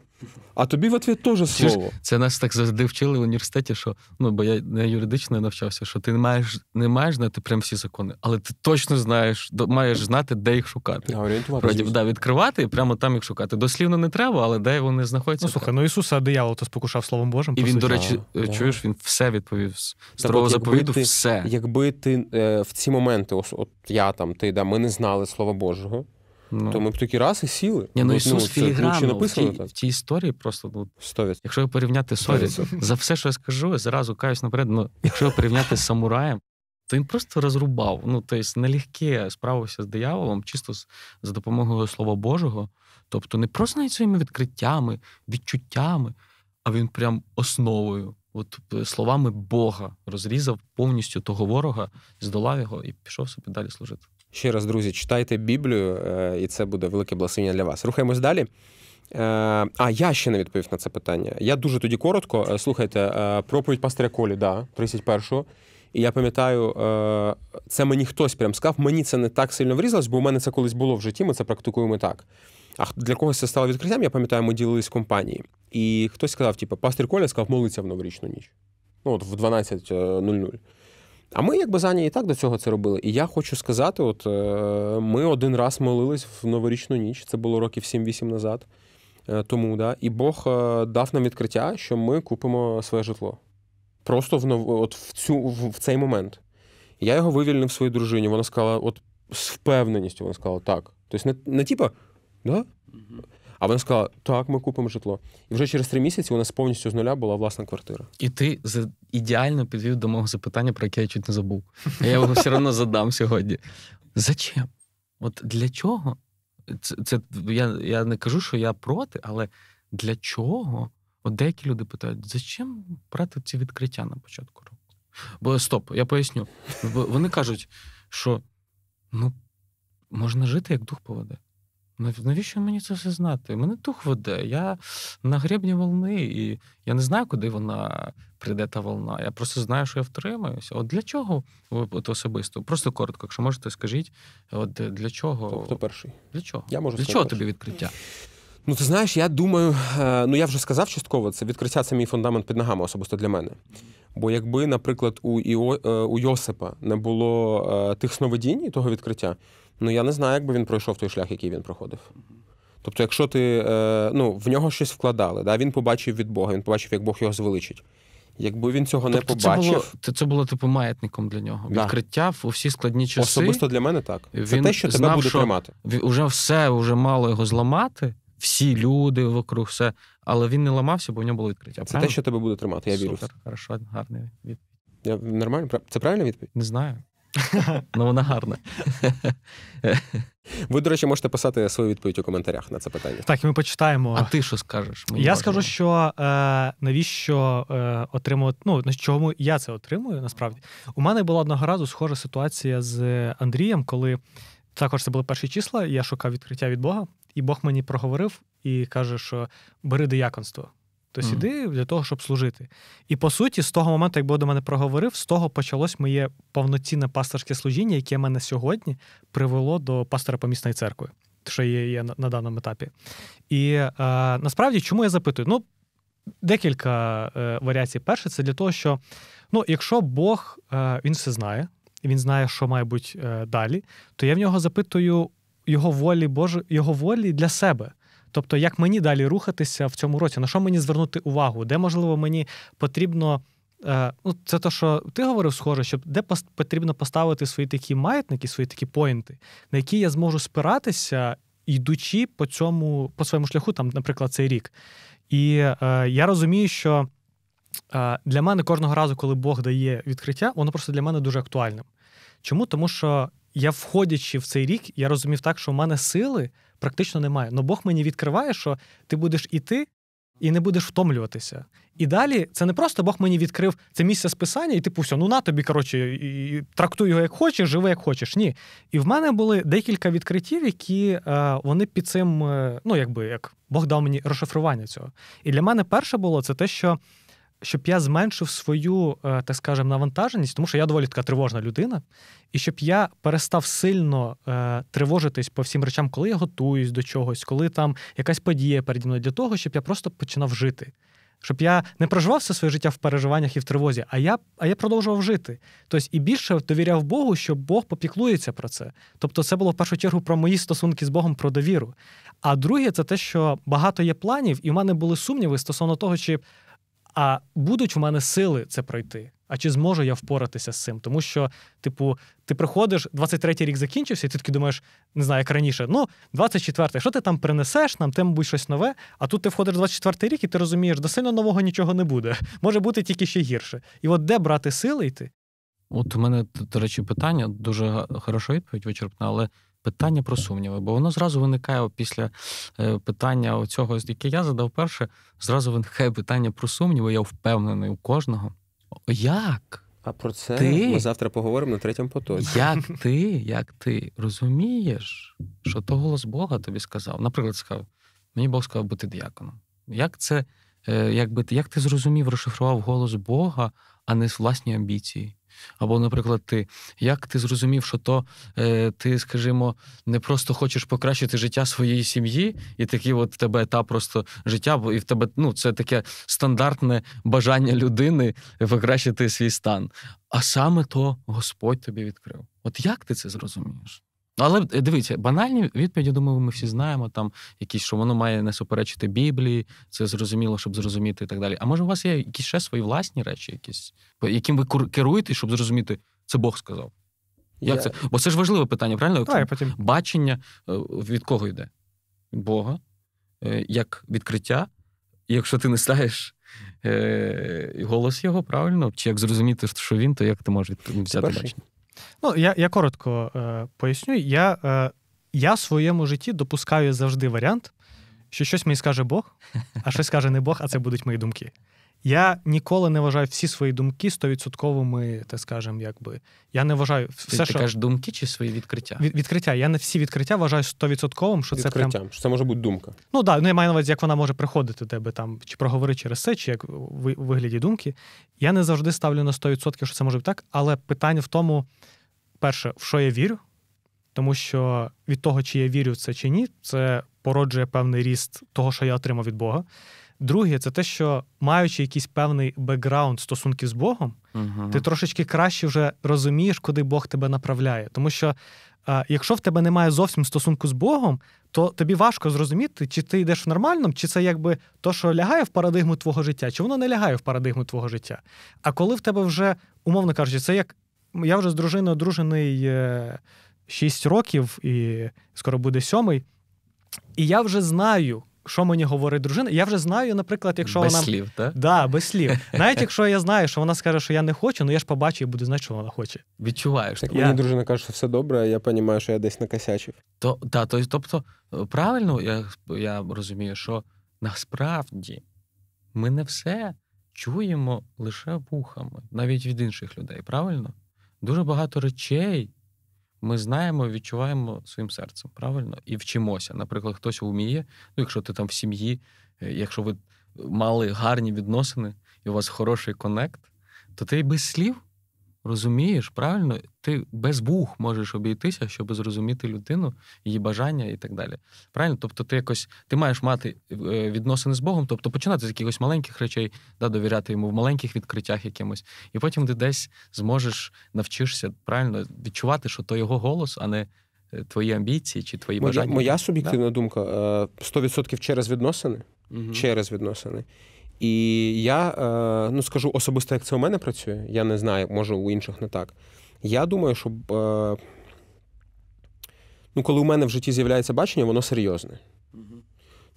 а тобі в ответ теж слово. Це нас так завжди вчили в університеті, що ну бо я не юридично навчався, що ти не маєш не маєш знати прям всі закони, але ти точно знаєш, до маєш знати, де їх шукати. Вроді, да, відкривати і прямо там їх шукати. Дослівно не треба, але де вони знаходяться. Ну слухай, ну Ісуса диявол то спокушав Словом Божим. І він, до речі, а, е, чуєш, він все відповів з старого заповіду. Ти, все. Якби ти е, в ці моменти, от я там, ти да, ми не знали Слова Божого. Ну. То ми б такі раз і сіли. Ні, ну Ісус ну, філігранно в, цій, ну, в цій історії просто ну, якщо порівняти сорі, за все, що я скажу, я зразу каюсь наперед. Ну, якщо порівняти з самураєм, то він просто розрубав. Ну, тобто, нелегке справився з дияволом, чисто за допомогою Слова Божого. Тобто не просто навіть своїми відкриттями, відчуттями, а він прям основою. От е, словами Бога розрізав повністю того ворога, здолав його і пішов собі далі служити. Ще раз, друзі, читайте Біблію, е, і це буде велике благословення для вас. Рухаємось далі. Е, а я ще не відповів на це питання. Я дуже тоді коротко. Е, слухайте, проповідь пастиря Колі, да, 31-го. І я пам'ятаю, це мені хтось прям сказав, мені це не так сильно врізалось, бо у мене це колись було в житті, ми це практикуємо так. А для когось це стало відкриттям, я пам'ятаю, ми ділились компанії. І хтось сказав, типу, пастир Коля сказав, молиться в новорічну ніч. Ну, от в 12.00. А ми, як Базані, і так до цього це робили. І я хочу сказати: от е, ми один раз молились в новорічну ніч, це було років 7-8 назад. Е, тому да, і Бог е, дав нам відкриття, що ми купимо своє житло. Просто в нов... от в, цю... в цей момент. Я його вивільнив своїй дружині. Вона сказала, от з впевненістю, вона сказала так. Тобто, не, не типа, да? А вона сказала: так, ми купимо житло. І вже через три місяці у нас повністю з нуля була власна квартира. І ти ідеально підвів до мого запитання, про яке я чуть не забув. Я його все одно задам сьогодні. Зачем? От для чого? Це, це я, я не кажу, що я проти, але для чого? От деякі люди питають, зачем брати ці відкриття на початку року? Бо стоп, я поясню. вони кажуть, що ну можна жити, як дух поведе. Навіщо мені це все знати? Мене дух веде. Я на гребні волни, і я не знаю, куди вона прийде та волна. Я просто знаю, що я втримаюся. От для чого от особисто? Просто коротко, якщо можете, скажіть, от для чого? Хто, хто перший? Для чого? Я можу Для чого перший. тобі відкриття? Ну, ти знаєш, я думаю, е, ну я вже сказав частково, це відкриття це мій фундамент під ногами, особисто для мене. Бо якби, наприклад, у Іо, е, у Йосипа не було е, тих сновидінь і того відкриття, ну я не знаю, якби він пройшов той шлях, який він проходив. Тобто, якщо ти е, ну, в нього щось вкладали, да? він побачив від Бога, він побачив, як Бог його звеличить. Якби він цього тобто не побачив, це було, це, це було типу маятником для нього. Да. Відкриття у всі складні часи. Особисто для мене так. Це він те, що знав, тебе буде що тримати. Вже все вже мало його зламати, всі люди вокруг, все. Але він не ламався, бо в нього було відкриття. Це правильно? те, що тебе буде тримати. Я Супер, вірю. Супер, хорошо, гарний відповідь. Нормально? Це правильна відповідь? Не знаю. Ну, вона гарна. Ви, до речі, можете писати свою відповідь у коментарях на це питання. Так, ми почитаємо. А ти що скажеш? Ми я можемо. скажу, що е, навіщо е, отримувати. Ну, чому я це отримую насправді. У мене була одного разу схожа ситуація з Андрієм, коли також це були перші числа, я шукав відкриття від Бога, і Бог мені проговорив і каже, що бери дияконство. То mm. іди для того, щоб служити. І по суті, з того моменту, як Бог до мене проговорив, з того почалось моє повноцінне пасторське служіння, яке мене сьогодні привело до пастора помісної церкви, що є, є на, на даному етапі. І е, насправді, чому я запитую? Ну, декілька е, варіацій. Перше, це для того, що ну, якщо Бог е, він все знає, він знає, що має бути е, далі, то я в нього запитую його волі Божої, його волі для себе. Тобто, як мені далі рухатися в цьому році? На що мені звернути увагу? Де можливо мені потрібно? Е, ну, це те, що ти говорив, схоже, що де потрібно поставити свої такі маятники, свої такі поінти, на які я зможу спиратися, йдучи по цьому, по своєму шляху, там, наприклад, цей рік. І е, я розумію, що е, для мене кожного разу, коли Бог дає відкриття, воно просто для мене дуже актуальним. Чому? Тому що я, входячи в цей рік, я розумів так, що в мене сили практично немає. Но Бог мені відкриває, що ти будеш іти і не будеш втомлюватися. І далі це не просто Бог мені відкрив це місце списання, і типу, все, ну на тобі, коротше, і, і трактуй його як хочеш, живи як хочеш. Ні. І в мене були декілька відкриттів, які е, вони під цим, е, ну якби як Бог дав мені розшифрування цього. І для мене перше було це те, що щоб я зменшив свою, е, так скажем, навантаженість, тому що я доволі така тривожна людина, і щоб я перестав сильно е, тривожитись по всім речам, коли я готуюсь до чогось, коли там якась подія переді мною для того, щоб я просто починав жити. Щоб я не проживав все своє життя в переживаннях і в тривозі, а я а я продовжував жити. Тобто і більше довіряв Богу, що Бог попіклується про це. Тобто, це було в першу чергу про мої стосунки з Богом, про довіру. А друге, це те, що багато є планів, і в мене були сумніви стосовно того, чи а будуть у мене сили це пройти? А чи зможу я впоратися з цим? Тому що, типу, ти приходиш, 23-й рік закінчився, і ти таки думаєш, не знаю, як раніше, ну, 24-й, що ти там принесеш, нам те, мабуть, щось нове. А тут ти входиш в 24-й рік, і ти розумієш, до сильно нового нічого не буде. Може бути тільки ще гірше. І от де брати сили йти? От у мене, до речі, питання дуже хороша відповідь вичерпна, але питання про сумніви, бо воно зразу виникає після е, питання цього, яке я задав перше, зразу виникає питання про сумніви. Я впевнений у кожного. Як? А про це ти? ми завтра поговоримо на третьому потоці. Як ти, як ти розумієш, що то голос Бога тобі сказав? Наприклад, сказав, мені Бог сказав бути діяконом. Як це, е, якби як ти зрозумів, розшифрував голос Бога, а не власні амбіції? Або, наприклад, ти як ти зрозумів, що то е, ти, скажімо, не просто хочеш покращити життя своєї сім'ї, і такі от в тебе та просто життя, бо і в тебе ну, це таке стандартне бажання людини покращити свій стан. А саме то Господь тобі відкрив. От як ти це зрозумієш? Але е, дивіться, банальні відповіді, я думаю, ми всі знаємо, там якісь, що воно має не суперечити Біблії, це зрозуміло, щоб зрозуміти і так далі. А може, у вас є якісь ще свої власні речі, якісь, яким ви керуєте, щоб зрозуміти, це Бог сказав? Як yeah. це? Бо це ж важливе питання, правильно? Так, потім. Бачення е, від кого йде? Бога, е, як відкриття, якщо ти не знаєш голос його, правильно? Чи як зрозуміти, що він, то як ти можеш взяти бачення? Ну, я я коротко е, поясню. Я е, я в своєму житті допускаю завжди варіант, що щось мені скаже Бог, а щось скаже не Бог, а це будуть мої думки. Я ніколи не вважаю всі свої думки стовідсотковими, так скажемо, якби. Я не вважаю все, ти, що... Ти кажеш думки чи свої відкриття? Від, відкриття. Я не всі відкриття вважаю стовідсотковим, що Відкриттям. це прям... що це може бути думка. Ну так, да, ну я маю на увазі, як вона може приходити тебе там, чи проговорити через це, чи як в вигляді думки. Я не завжди ставлю на 100%, що це може бути так, але питання в тому, перше, в що я вірю, тому що від того, чи я вірю в це чи ні, це породжує певний ріст того, що я отримав від Бога. Друге, це те, що маючи якийсь певний бекграунд стосунки з Богом, uh ти трошечки краще вже розумієш, куди Бог тебе направляє. Тому що а, якщо в тебе немає зовсім стосунку з Богом, то тобі важко зрозуміти, чи ти йдеш в нормальному, чи це якби то, що лягає в парадигму твого життя, чи воно не лягає в парадигму твого життя. А коли в тебе вже, умовно кажучи, це як я вже з дружиною одружений 6 е, років, і скоро буде сьомий, і я вже знаю що мені говорить дружина. Я вже знаю, наприклад, якщо без вона слів, так? Да, без слів. Навіть якщо я знаю, що вона скаже, що я не хочу, ну я ж побачу і буду знати, що вона хоче. Відчуваєш так. Я... Мені дружина каже, що все добре, а я розумію, що я десь накосячив. То да, то, тобто, е, правильно я, я розумію, що насправді ми не все чуємо лише вухами, навіть від інших людей. Правильно? Дуже багато речей ми знаємо, відчуваємо своїм серцем, правильно? І вчимося. Наприклад, хтось вміє, ну якщо ти там в сім'ї, е, якщо ви мали гарні відносини і у вас хороший конект, то ти без слів Розумієш, правильно? Ти без Бог можеш обійтися, щоб зрозуміти людину, її бажання і так далі. Правильно? Тобто, ти якось ти маєш мати е, відносини з Богом, тобто починати з якихось маленьких речей, да, довіряти йому в маленьких відкриттях якимось, і потім ти десь зможеш навчишся правильно відчувати, що то його голос, а не е, твої амбіції чи твої моя, бажання. Моя суб'єктивна да? думка 100% е, через відносини. Угу. Через відносини. І я е, ну скажу особисто, як це у мене працює. Я не знаю, може у інших не так. Я думаю, що е, ну, коли у мене в житті з'являється бачення, воно серйозне.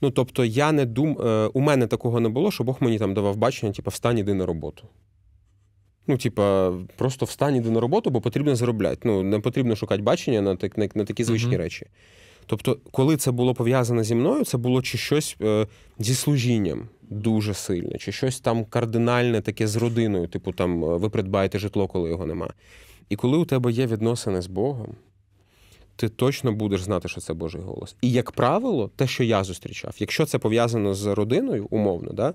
Ну, тобто, я не дум... Е, у мене такого не було, що Бог мені там давав бачення, типу, встань, іди на роботу. Ну, типа, просто встань, іди на роботу, бо потрібно заробляти. Ну, не потрібно шукати бачення на так, на, такі звичні uh-huh. речі. Тобто, коли це було пов'язане зі мною, це було чи щось е, зі служінням дуже сильне, чи щось там кардинальне таке з родиною, типу там е, ви придбаєте житло, коли його нема. І коли у тебе є відносини з Богом, ти точно будеш знати, що це Божий голос. І, як правило, те, що я зустрічав, якщо це пов'язано з родиною, умовно, да,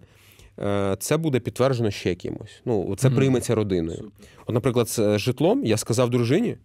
е, це буде підтверджено ще кимось. Ну, це прийметься родиною. От, наприклад, з е, житлом я сказав дружині.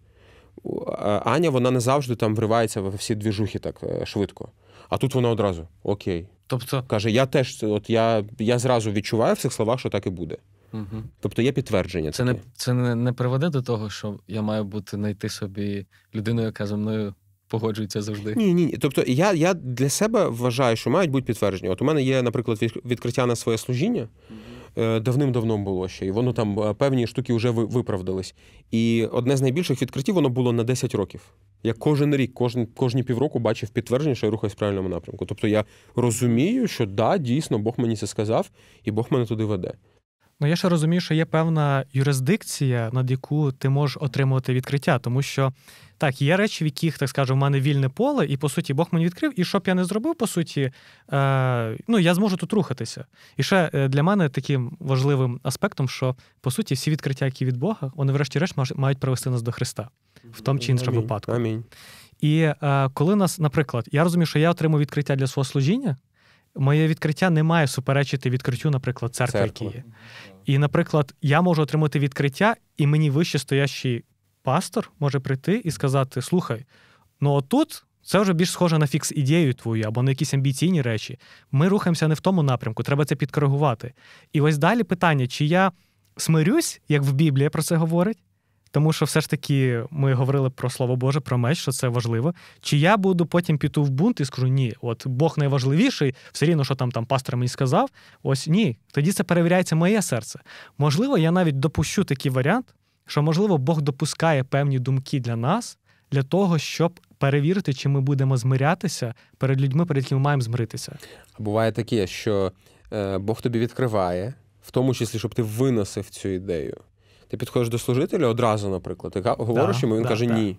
Аня вона не завжди там вривається в всі двіжухи так е, швидко. А тут вона одразу окей. Тобто каже, я теж от я я зразу відчуваю в цих словах, що так і буде. Угу. Тобто є підтвердження. Це таке. не це не приведе до того, що я маю бути знайти собі людину, яка за мною погоджується завжди. Ні, ні. ні. Тобто, я я для себе вважаю, що мають бути підтвердження. От у мене є, наприклад, відкриття на своє служіння. Угу. Е, давним-давно було ще, і воно там е, певні штуки вже виправдались. І одне з найбільших відкриттів воно було на 10 років. Я кожен рік, кожен кожні півроку бачив підтвердження, що я рухаюсь в правильному напрямку. Тобто я розумію, що да, дійсно Бог мені це сказав, і Бог мене туди веде. Ну я ще розумію, що є певна юрисдикція, над яку ти можеш отримувати відкриття, тому що так є речі, в яких так скажу, в мене вільне поле, і по суті Бог мені відкрив. І щоб я не зробив, по суті, е, ну я зможу тут рухатися. І ще е, для мене таким важливим аспектом, що по суті всі відкриття, які від Бога, вони, врешті-решт, мають привести нас до Христа в тому чи іншому випадку. Амінь. І е, коли нас, наприклад, я розумію, що я отримую відкриття для свого служіння, моє відкриття не має суперечити відкриттю, наприклад, церкви, які є. І, наприклад, я можу отримати відкриття, і мені вище стоящий пастор може прийти і сказати: Слухай, ну отут. Це вже більш схоже на фікс ідею твою або на якісь амбіційні речі. Ми рухаємося не в тому напрямку, треба це підкоригувати. І ось далі питання: чи я смирюсь, як в Біблії про це говорить, тому що все ж таки ми говорили про слово Боже, про меч, що це важливо. Чи я буду потім піти в бунт і скажу, ні, от Бог найважливіший, все рівно, що там там пастор мені сказав, ось ні. Тоді це перевіряється моє серце. Можливо, я навіть допущу такий варіант, що, можливо, Бог допускає певні думки для нас, для того, щоб перевірити, чи ми будемо змирятися перед людьми, перед якими маємо змиритися. А буває таке, що е, Бог тобі відкриває, в тому числі, щоб ти виносив цю ідею. Ти підходиш до служителя одразу, наприклад, і говориш да, йому, він да, каже ні.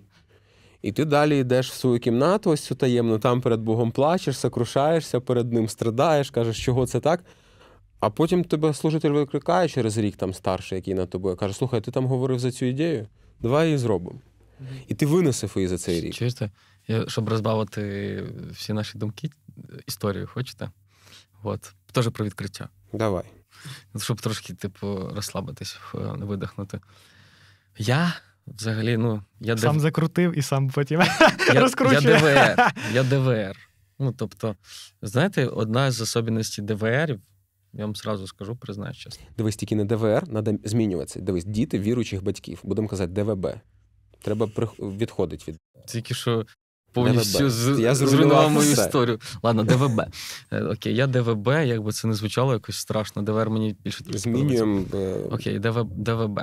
І ти далі йдеш в свою кімнату, ось цю таємну, там перед Богом плачеш, сокрушаєшся перед ним, страдаєш, кажеш, чого це так. А потім тебе служитель викликає через рік, там старший, який на тобою, каже, слухай, ти там говорив за цю ідею, давай її зробимо. І ти винесив її за цей рік. Чуєте, Я, щоб розбавити всі наші думки, історію хочете? От, теж про відкриття. Давай. щоб трошки, типу, розслабитись, е, видихнути. Я взагалі, ну, я сам див... закрутив і сам потім я, розкручую. Я ДВР. Я ДВР. Ну, тобто, знаєте, одна з особливостей ДВРів. Я вам сразу скажу, признаюсь чесно. Дивись, тільки не ДВР, треба змінюватися. Дивись, діти віруючих батьків. Будемо казати, ДВБ. Треба відходити від. Тільки що повністю зруйнував мою історію. Ладно, ДВБ. Е, окей, я ДВБ, якби це не звучало якось страшно. ДВР мені більше Змінюємо. Е, окей, ДВ... ДВБ.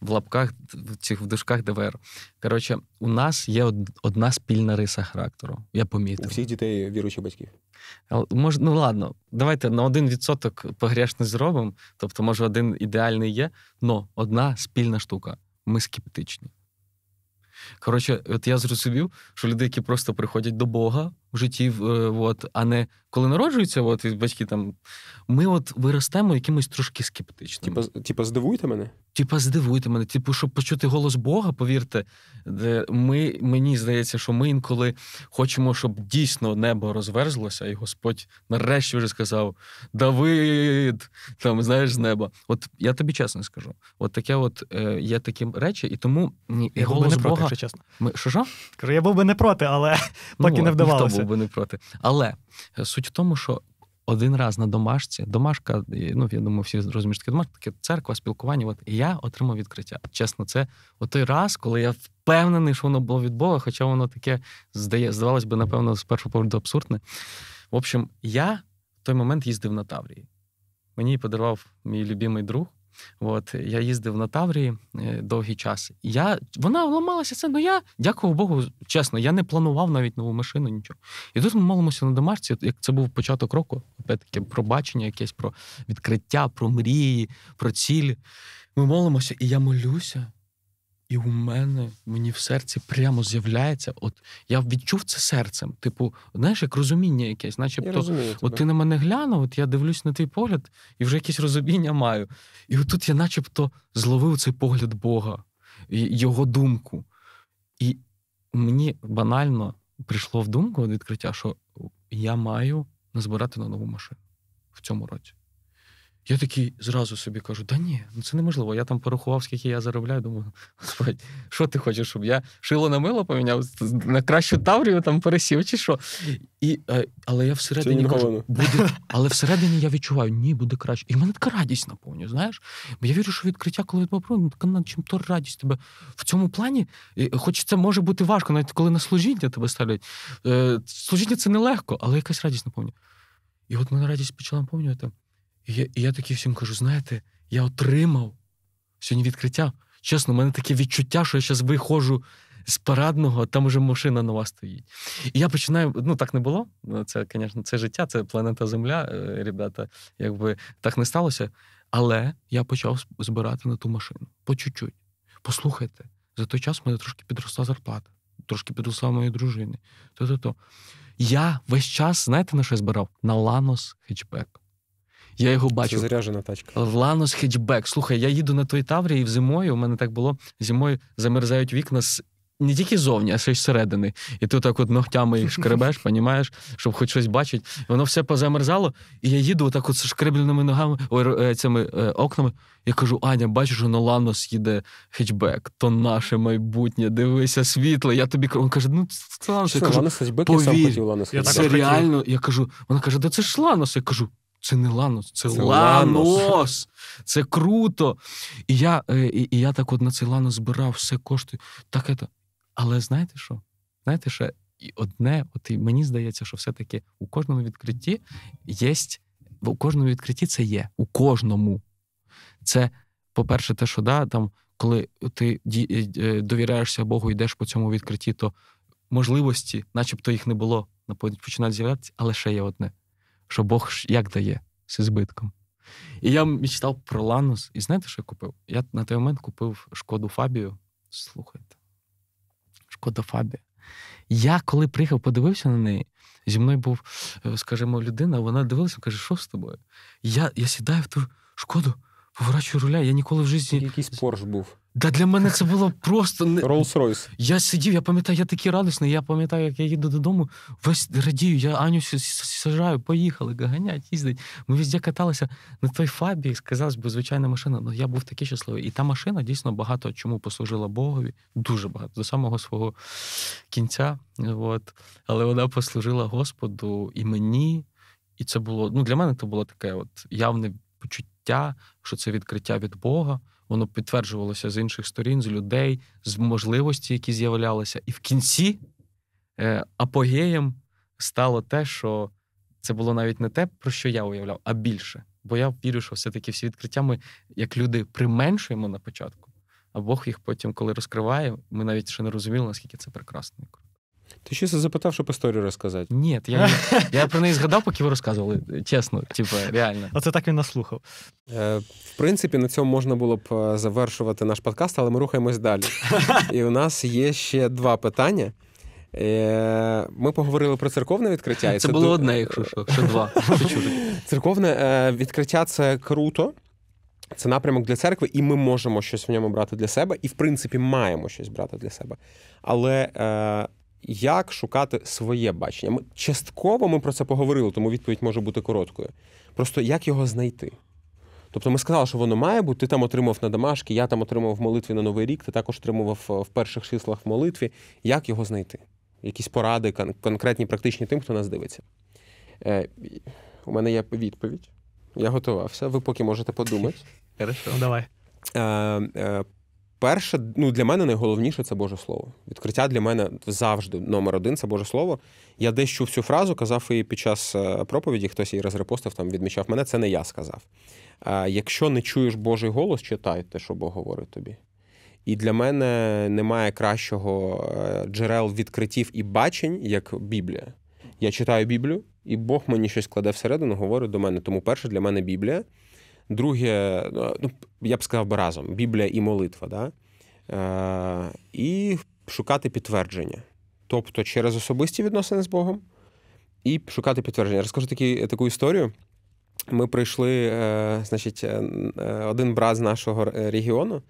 В лапках, в цих в дужках ДВР. Коротше, у нас є одна спільна риса характеру. Я помітив. У всіх дітей віруючих батьків. Може, ну ладно, давайте на один відсоток погрішне зробимо. Тобто, може, один ідеальний є, але одна спільна штука. Ми скептичні. Коротше, от я зрозумів, що люди, які просто приходять до Бога, в житті, е, от, а не коли народжуються, от і батьки там. Ми от виростемо якимось трошки скептично. Типа, типа здивуйте мене? Типа здивуйте мене. Типу, щоб почути голос Бога, повірте, ми, мені здається, що ми інколи хочемо, щоб дійсно небо розверзлося, і Господь нарешті вже сказав: Давид! Там знаєш з неба. От я тобі чесно скажу. От таке, от е, є такі речі, і тому і голос був би не Бога. Проти, чесно. Ми що? Кажу, я був би не проти, але ну, поки не вдавалося був би не проти. Але е, суть в тому, що один раз на домашці, домашка, ну я думаю, всі зрозуміють: таке домашка, таке церква, спілкування. От і я отримав відкриття. Чесно, це той раз, коли я впевнений, що воно було від Бога, хоча воно таке здає, здавалось би, напевно, з першого погляду абсурдне. В общем, я в той момент їздив на Таврії. Мені подарував мій любимий друг. От я їздив на Таврії е, довгий час. Я вона ламалася це. Ну я дякую Богу, чесно. Я не планував навіть нову машину, нічого. І тут ми молимося на домашці. Як це був початок року, опять-таки про бачення, якесь про відкриття, про мрії, про цілі. Ми молимося, і я молюся. І у мене мені в серці прямо з'являється. От я відчув це серцем. Типу, знаєш, як розуміння якесь, начебто, от ти на мене глянув, от я дивлюсь на твій погляд і вже якесь розуміння маю. І отут я, начебто, зловив цей погляд Бога, його думку. І мені банально прийшло в думку від відкриття, що я маю назбирати на нову машину в цьому році. Я такий зразу собі кажу: да ні, ну це неможливо. Я там порахував, скільки я заробляю. Думаю, господь, що ти хочеш, щоб я шило на мило поміняв на кращу таврію там пересів, чи що? І, е, Але я всередині кажу, буде, але всередині я відчуваю, ні, буде краще. І в мене така радість наповнює, знаєш? Бо я вірю, що відкриття, коли попробую, ну, така над чим то радість тебе в цьому плані, хоч це може бути важко, навіть коли на служіння тебе ставлять. Е, служіння це нелегко, але якась радість наповнює. І от мене радість почала наповнювати. І я і я такий всім кажу: знаєте, я отримав сьогодні відкриття. Чесно, у мене таке відчуття, що я зараз виходжу з парадного, там уже машина нова стоїть. І я починаю, ну так не було. Ну, це, звісно, це життя, це планета Земля, е, ребята, якби так не сталося. Але я почав збирати на ту машину по чуть-чуть. Послухайте, за той час в мене трошки підросла зарплата, трошки підросла моєї дружини. То-то-то. Я весь час, знаєте, на що я збирав? На ланос хетчбек. Я його бачу. Це заряжена тачка. Ланос хетчбек. Слухай, я їду на той таврі, і зимою у мене так було. Зимою замерзають вікна з. Не тільки зовні, а ще й зсередини. І ти так от ногтями їх шкребеш, понімаєш, щоб хоч щось бачить. Воно все позамерзало, і я їду отак от з шкребленими ногами, ой, е, цими е, окнами. Я кажу: Аня, бачиш, що на Ланос їде хетчбек, то наше майбутнє, дивися, світло. Я тобі Він каже, ну це Ланос. Я кажу, Ланос хетчбек, я сам хотів Ланос. Це реально. Я кажу, вона каже, да це ж Ланос. Я кажу, це не Ланос, це, це Ланос. Ланос. Це круто. І я е, і, і я так от на цей Ланос збирав все кошти. Так это. Але знаєте що? Знаєте, що і одне, от і мені здається, що все-таки у кожному відкритті є. У кожному відкритті це є. У кожному. Це, по-перше, те, що да, там, коли ти е, е, довіряєшся Богу, йдеш по цьому відкритті, то можливості, начебто їх не було, починають з'являтися, але ще є одне що Бог як дає з збитком. І я мечтав про Ланус. І знаєте, що я купив? Я на той момент купив шкоду Фабію. Слухайте, шкода Фабія. Я коли приїхав, подивився на неї. Зі мною був, е, скажімо, людина, вона дивилася каже, що з тобою? Я я сідаю в ту шкоду, поворачую руля, я ніколи в житті. Якийсь порш був. Да для мене це було просто не Rolls-Royce. Я сидів, я пам'ятаю, я такий радісний, я пам'ятаю, як я їду додому, весь радію, я Аню сажаю, поїхали, ганять, їздить. Ми везде каталися на той фабі, сказалось би, звичайна машина. Ну я був такий щасливий. І та машина дійсно багато чому послужила Богові. Дуже багато до самого свого кінця. От. Але вона послужила Господу і мені. І це було ну для мене це було таке от явне почуття, що це відкриття від Бога воно підтверджувалося з інших сторін, з людей, з можливості, які з'являлися. І в кінці е, апогеєм стало те, що це було навіть не те, про що я уявляв, а більше. Бо я вірю, що все-таки всі відкриття ми як люди применшуємо на початку, а Бог їх потім, коли розкриває, ми навіть ще не розуміли, наскільки це прекрасно і круто. Ти ще запитав, щоб історію розказати? Ні, я я про неї згадав, поки ви розказували. Чесно, типу, реально. Оце так він наслухав. Е, В принципі, на цьому можна було б е, завершувати наш подкаст, але ми рухаємось далі. І у нас є ще два питання. Е, ми поговорили про церковне відкриття. І Це, це було ду... одне, якщо що, що два. Церковне е, відкриття це круто. Це напрямок для церкви, і ми можемо щось в ньому брати для себе, і в принципі маємо щось брати для себе. Але як шукати своє бачення. Ми частково ми про це поговорили, тому відповідь може бути короткою. Просто як його знайти. Тобто ми сказали, що воно має бути. Ти там отримав на домашки, я там отримав в молитві на Новий рік, ти також отримував е, в перших числах в молитві. Як його знайти? Якісь поради, конкретні, практичні тим, хто нас дивиться. Е, У мене є відповідь. Я готувався. Ви поки можете подумати. Хорошо, давай. Е, е, Перше, ну для мене найголовніше це Боже Слово. Відкриття для мене завжди номер один це Боже Слово. Я десь чув цю фразу, казав і під час е, проповіді, хтось її розрепостив, там відмічав мене, це не я сказав. Е, якщо не чуєш Божий голос, читай те, що Бог говорить тобі. І для мене немає кращого е, джерел відкриттів і бачень, як Біблія. Я читаю Біблію, і Бог мені щось кладе всередину, говорить до мене. Тому перше для мене Біблія. Друге, ну, ну я б сказав би разом: Біблія і молитва, да? Е, і шукати підтвердження, тобто через особисті відносини з Богом, і шукати підтвердження. розкажу такі, таку історію. Ми прийшли, е, значить, е, один брат з нашого регіону.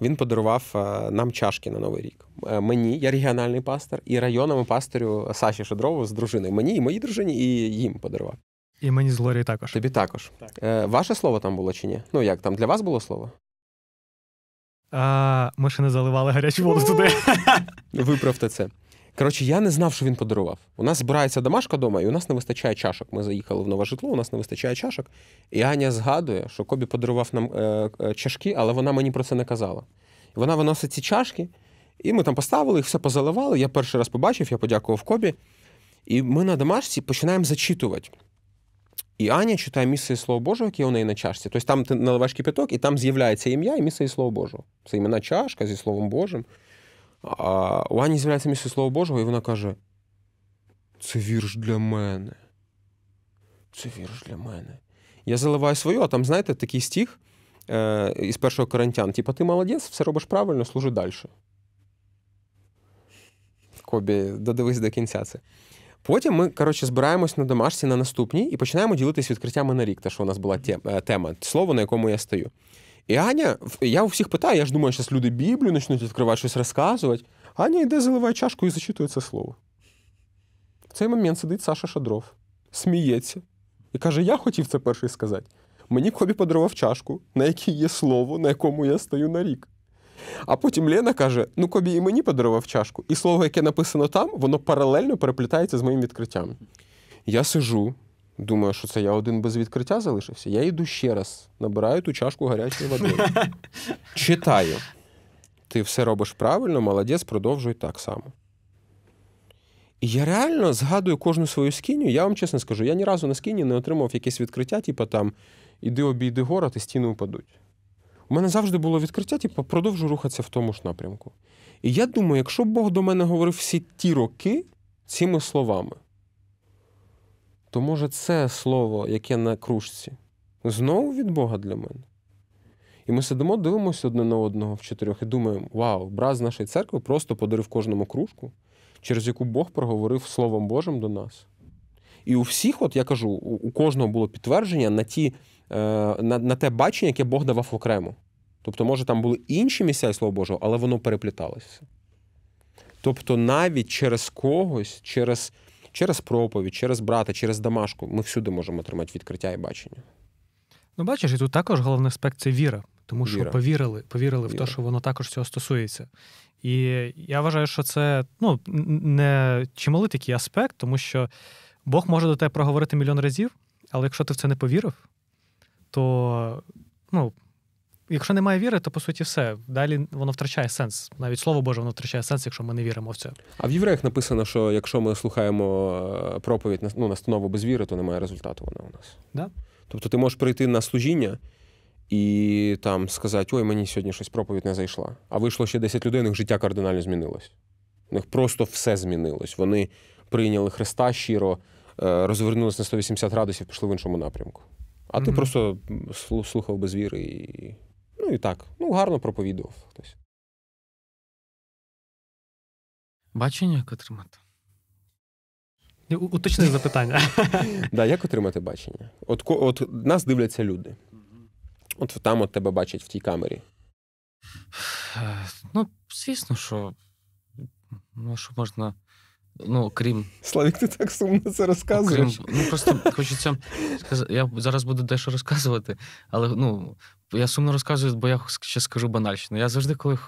Він подарував е, нам чашки на новий рік. Е, мені, я регіональний пастор, і районному пасторю Саші Шедрову з дружиною. Мені і моїй дружині, і їм подарував. І мені з Лорі також. Тобі також. Так. Е, Ваше слово там було чи ні? Ну як там для вас було слово? А, Ми ще не заливали гарячу воду туди. Ну, виправте це. Коротше, я не знав, що він подарував. У нас збирається домашка дома, і у нас не вистачає чашок. Ми заїхали в нове житло, у нас не вистачає чашок. І Аня згадує, що Кобі подарував нам е, е, чашки, але вона мені про це не казала. Вона виносить ці чашки, і ми там поставили, їх все позаливали. Я перший раз побачив, я подякував Кобі. І ми на домашці починаємо зачитувати. І Аня читає місце і слово Боже, яке у неї на чашці. Тобто там ти наливаєш кипяток, і там з'являється ім'я і місце і слово Боже. Це імена чашка зі Словом Божим. А у Ані з'являється місце і слово Божого, і вона каже: Це вірш для мене. Це вірш для мене. Я заливаю свою, а там, знаєте, такий стіг е, із першого Коринтян. Типа, ти молодець, все робиш правильно, служи далі. Кобі, додивись до кінця це. Потім ми, коротше, збираємось на домашці на наступній і починаємо ділитись відкриттями на рік, те, що у нас була е, тема, слово, на якому я стою. І Аня, я у всіх питаю, я ж думаю, зараз люди Біблію почнуть відкривати, щось розказувати. Аня йде, заливає чашку і зачитує це слово. В цей момент сидить Саша Шадров, сміється і каже: Я хотів це перший сказати. Мені Кобі подарував чашку, на якій є слово, на якому я стою на рік. А потім Лена каже: Ну, Кобі і мені подарував чашку. І слово, яке написано там, воно паралельно переплітається з моїм відкриттям. Я сижу, думаю, що це я один без відкриття залишився. Я йду ще раз, набираю ту чашку гарячої води. Читаю. Ти все робиш правильно, молодець, продовжуй так само. І я реально згадую кожну свою скіню. Я вам чесно скажу, я ні разу на скіні не отримав якесь відкриття, типу там іди обійди город і стіни упадуть. У мене завжди було відкриття, типу, продовжу рухатися в тому ж напрямку. І я думаю, якщо Бог до мене говорив всі ті роки цими словами, то може це слово, яке на кружці, знову від Бога для мене. І ми сидимо, дивимося одне на одного в чотирьох і думаємо: вау, брат з нашої церкви просто подарив кожному кружку, через яку Бог проговорив Словом Божим до нас. І у всіх, от я кажу, у кожного було підтвердження на ті Е, на на те бачення, яке Бог давав окремо. Тобто, може, там були інші місця, і слово Божого, але воно перепліталося. Тобто, навіть через когось, через через проповідь, через брата, через домашку, ми всюди можемо отримати відкриття і бачення. Ну, бачиш, і тут також головний аспект це віра, тому що віра. повірили повірили віра. в те, що воно також цього стосується. І я вважаю, що це ну, не чималий такий аспект, тому що Бог може до тебе проговорити мільйон разів, але якщо ти в це не повірив, то ну, якщо немає віри, то по суті все. Далі воно втрачає сенс. Навіть слово Боже, воно втрачає сенс, якщо ми не віримо в це. А в євреях написано, що якщо ми слухаємо е, проповідь на ну, настанову без віри, то немає результату вона у нас. Да? Тобто ти можеш прийти на служіння. І там сказати, ой, мені сьогодні щось проповідь не зайшла. А вийшло ще 10 людей, у них життя кардинально змінилось. У них просто все змінилось. Вони прийняли Христа щиро, е, розвернулися на 180 градусів, пішли в іншому напрямку. А ти просто слухав без віри і. Ну і так. Ну, гарно проповідував хтось. Бачення як отримати? Уточни запитання. Да, Як отримати бачення? От нас дивляться люди. От там от тебе бачать в тій камері. Е, ну, звісно, що ну, можна ну крім Славік, ти так сумно це розказуєш. Окрім, ну просто хочеться сказати, я зараз буду дещо розказувати, але ну я сумно розказую, бо я ще скажу банальщину. Я завжди, коли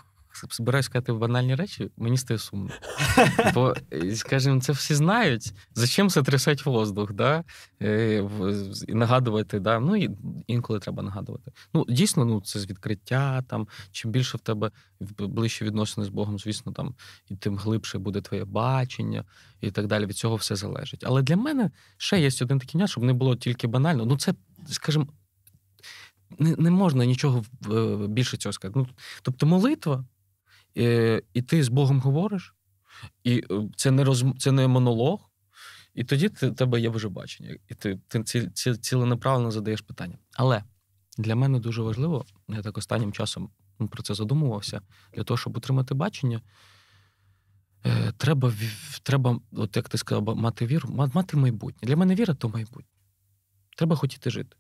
збираюсь сказати банальні речі, мені стає сумно. Бо, скажімо, це всі знають. Зачем це трясать воздух? да? І э, нагадувати, да? ну і інколи треба нагадувати. Ну, Дійсно, ну це з відкриття. там, Чим більше в тебе ближче відносини з Богом, звісно, там, і тим глибше буде твоє бачення і так далі. Від цього все залежить. Але для мене ще є один такий няд, щоб не було тільки банально. Ну, це, скажімо, не, не можна нічого більше цього сказати. Ну, Тобто, молитва Е, і ти з Богом говориш, і е, це не роз... це не монолог, і тоді ти, тебе є вже бачення. І ти ти ці, ці, ціленаправленно задаєш питання. Але для мене дуже важливо, я так останнім часом про це задумувався: для того, щоб отримати бачення, е, треба, треба, от як ти сказав, мати віру, мати майбутнє. Для мене віра то майбутнє. Треба хотіти жити.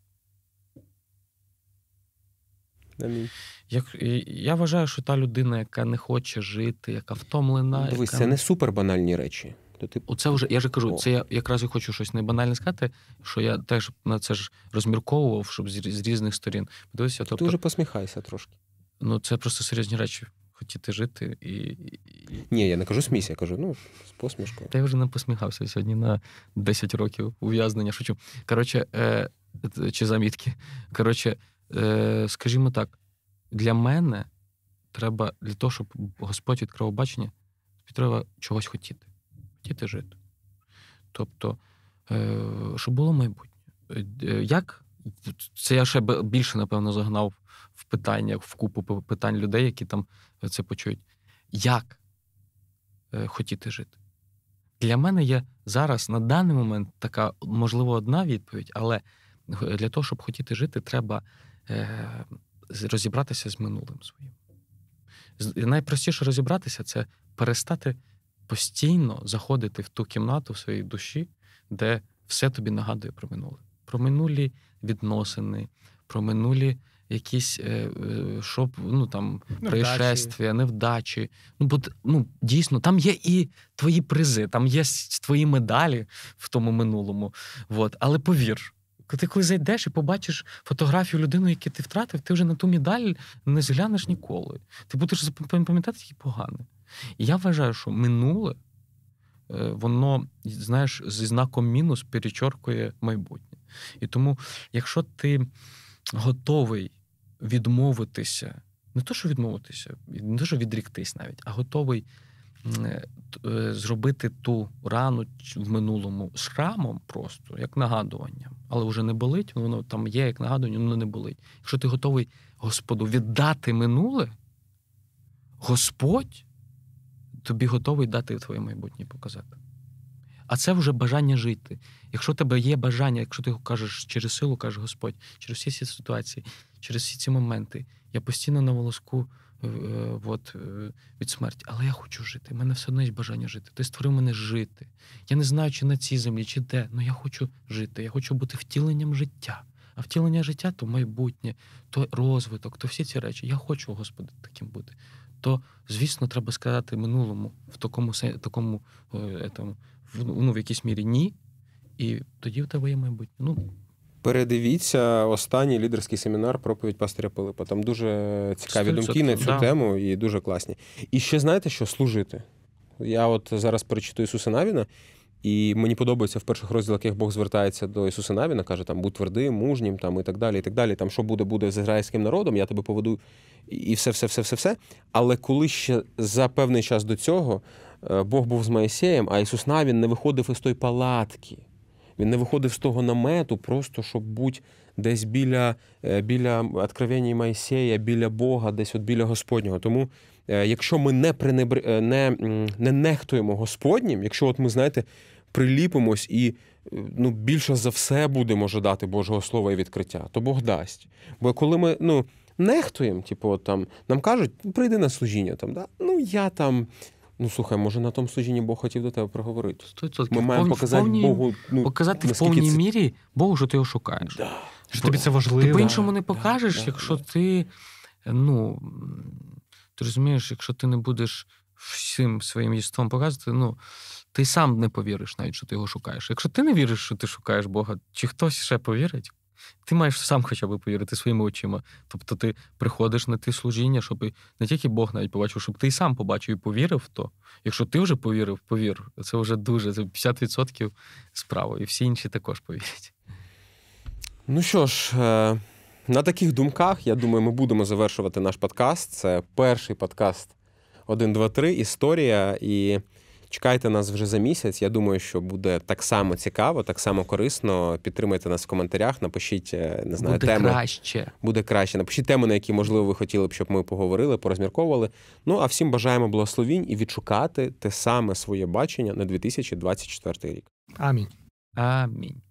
Як, Я вважаю, що та людина, яка не хоче жити, яка втомлена. Ну, дивись, яка... це не супер банальні речі. То ти... Оце вже я ж кажу, О. це я якраз і хочу щось небанальне сказати, що я теж на це ж розмірковував, щоб з, з різних сторін. Дивися, тобто... Ти вже тобто посміхайся трошки. Ну, це просто серйозні речі. Хотіти жити і. Ні, я не кажу смійся, я кажу, ну, з посмішкою. Та я вже не посміхався сьогодні на 10 років ув'язнення. Шучу. Коротше, е, чи замітки. Коротше, Е, скажімо так, для мене треба для того, щоб Господь відкрив бачення, треба чогось хотіти, хотіти жити. Тобто, е, щоб було майбутнє. Е, як? Це я ще більше, напевно, загнав в питання, в купу питань людей, які там це почують. Як е, хотіти жити? Для мене є зараз на даний момент така, можливо, одна відповідь, але для того, щоб хотіти жити, треба Е, розібратися з минулим своїм. Найпростіше розібратися це перестати постійно заходити в ту кімнату в своїй душі, де все тобі нагадує про минуле. Про минулі відносини, про минулі якісь е, е, щоб, ну, там, пришествия, невдачі. Ну, бо ну, дійсно, там є і твої призи, там є твої медалі в тому минулому. От. Але повір, ти коли зайдеш і побачиш фотографію людини, яку ти втратив, ти вже на ту медаль не зглянеш ніколи. Ти будеш пам'ятати тільки погане. І я вважаю, що минуле, е, воно, знаєш, зі знаком мінус перечоркує майбутнє. І тому, якщо ти готовий відмовитися, не то, що відмовитися, не то, що відріктись навіть, а готовий е, Е, зробити ту рану в минулому шрамом просто як нагадуванням, але вже не болить. Воно там є як нагадування, воно не болить. Якщо ти готовий Господу віддати минуле, Господь тобі готовий дати твоє майбутнє показати. А це вже бажання жити. Якщо тебе є бажання, якщо ти кажеш через силу, каже Господь, через всі ці ситуації, через всі ці моменти, я постійно на волоску Е, от, е, від смерті. Але я хочу жити. У мене все одно є бажання жити. Ти створив мене жити. Я не знаю, чи на цій землі, чи де, але я хочу жити. Я хочу бути втіленням життя. А втілення життя то майбутнє, то розвиток, то всі ці речі. Я хочу, Господи, таким бути. То, звісно, треба сказати минулому в такому такому, е, етому, ну, в якійсь мірі ні. І тоді в тебе є майбутнє. Ну, Передивіться останній лідерський семінар проповідь пастиря Пилипа. Там дуже цікаві думки на цю да. тему і дуже класні. І ще знаєте, що служити? Я от зараз перечитую Ісуса Навіна, і мені подобається в перших розділах, як Бог звертається до Ісуса Навіна, каже, там будь твердим, мужнім там, і так далі. і так далі. Там що буде, буде з ізраїльським народом, я тебе поведу і все, все, все, все, все. Але коли ще за певний час до цього е, Бог був з Моїсеєм, а Ісус Навін не виходив із тої палатки. Він не виходив з того намету, просто щоб бути десь біля е, біля Откровення Майсея, біля Бога, десь от біля Господнього. Тому е, якщо ми не пренебр... Е, не, не нехтуємо Господнім, якщо от ми, знаєте, приліпимось і ну, більше за все будемо ждати Божого Слова і відкриття, то Бог дасть. Бо коли ми. ну, Нехтуємо, типу, там нам кажуть, «Ну, прийди на служіння там, да? ну я там Ну слухай, може на тому служінні Бог хотів до тебе проговорити. 100%. Ми маємо показати повні, Богу. Ну, показати в повній це... мірі Богу, що ти його шукаєш. Да. Що тобі це важливо. Ти по-іншому не покажеш, да, якщо да. ти ну ти розумієш, якщо ти не будеш всім своїм єством показувати, ну ти сам не повіриш навіть, що ти його шукаєш. Якщо ти не віриш, що ти шукаєш Бога, чи хтось ще повірить? Ти маєш сам хоча б повірити своїми очима. Тобто ти приходиш на те служіння, щоб не тільки Бог навіть побачив, щоб ти сам побачив і повірив в то. Якщо ти вже повірив, повір. Це вже дуже, це 50% справа. І всі інші також повірять. Ну що ж, е, на таких думках, я думаю, ми будемо завершувати наш подкаст. Це перший подкаст 1, 2, 3, історія. І Чекайте нас вже за місяць. Я думаю, що буде так само цікаво, так само корисно. Підтримайте нас в коментарях. Напишіть е, не знаю, буде теми. краще. Буде краще. Напишіть теми, на які можливо ви хотіли б, щоб ми поговорили, порозмірковували. Ну а всім бажаємо благословінь і відшукати те саме своє бачення на 2024 рік. Амінь. Амінь.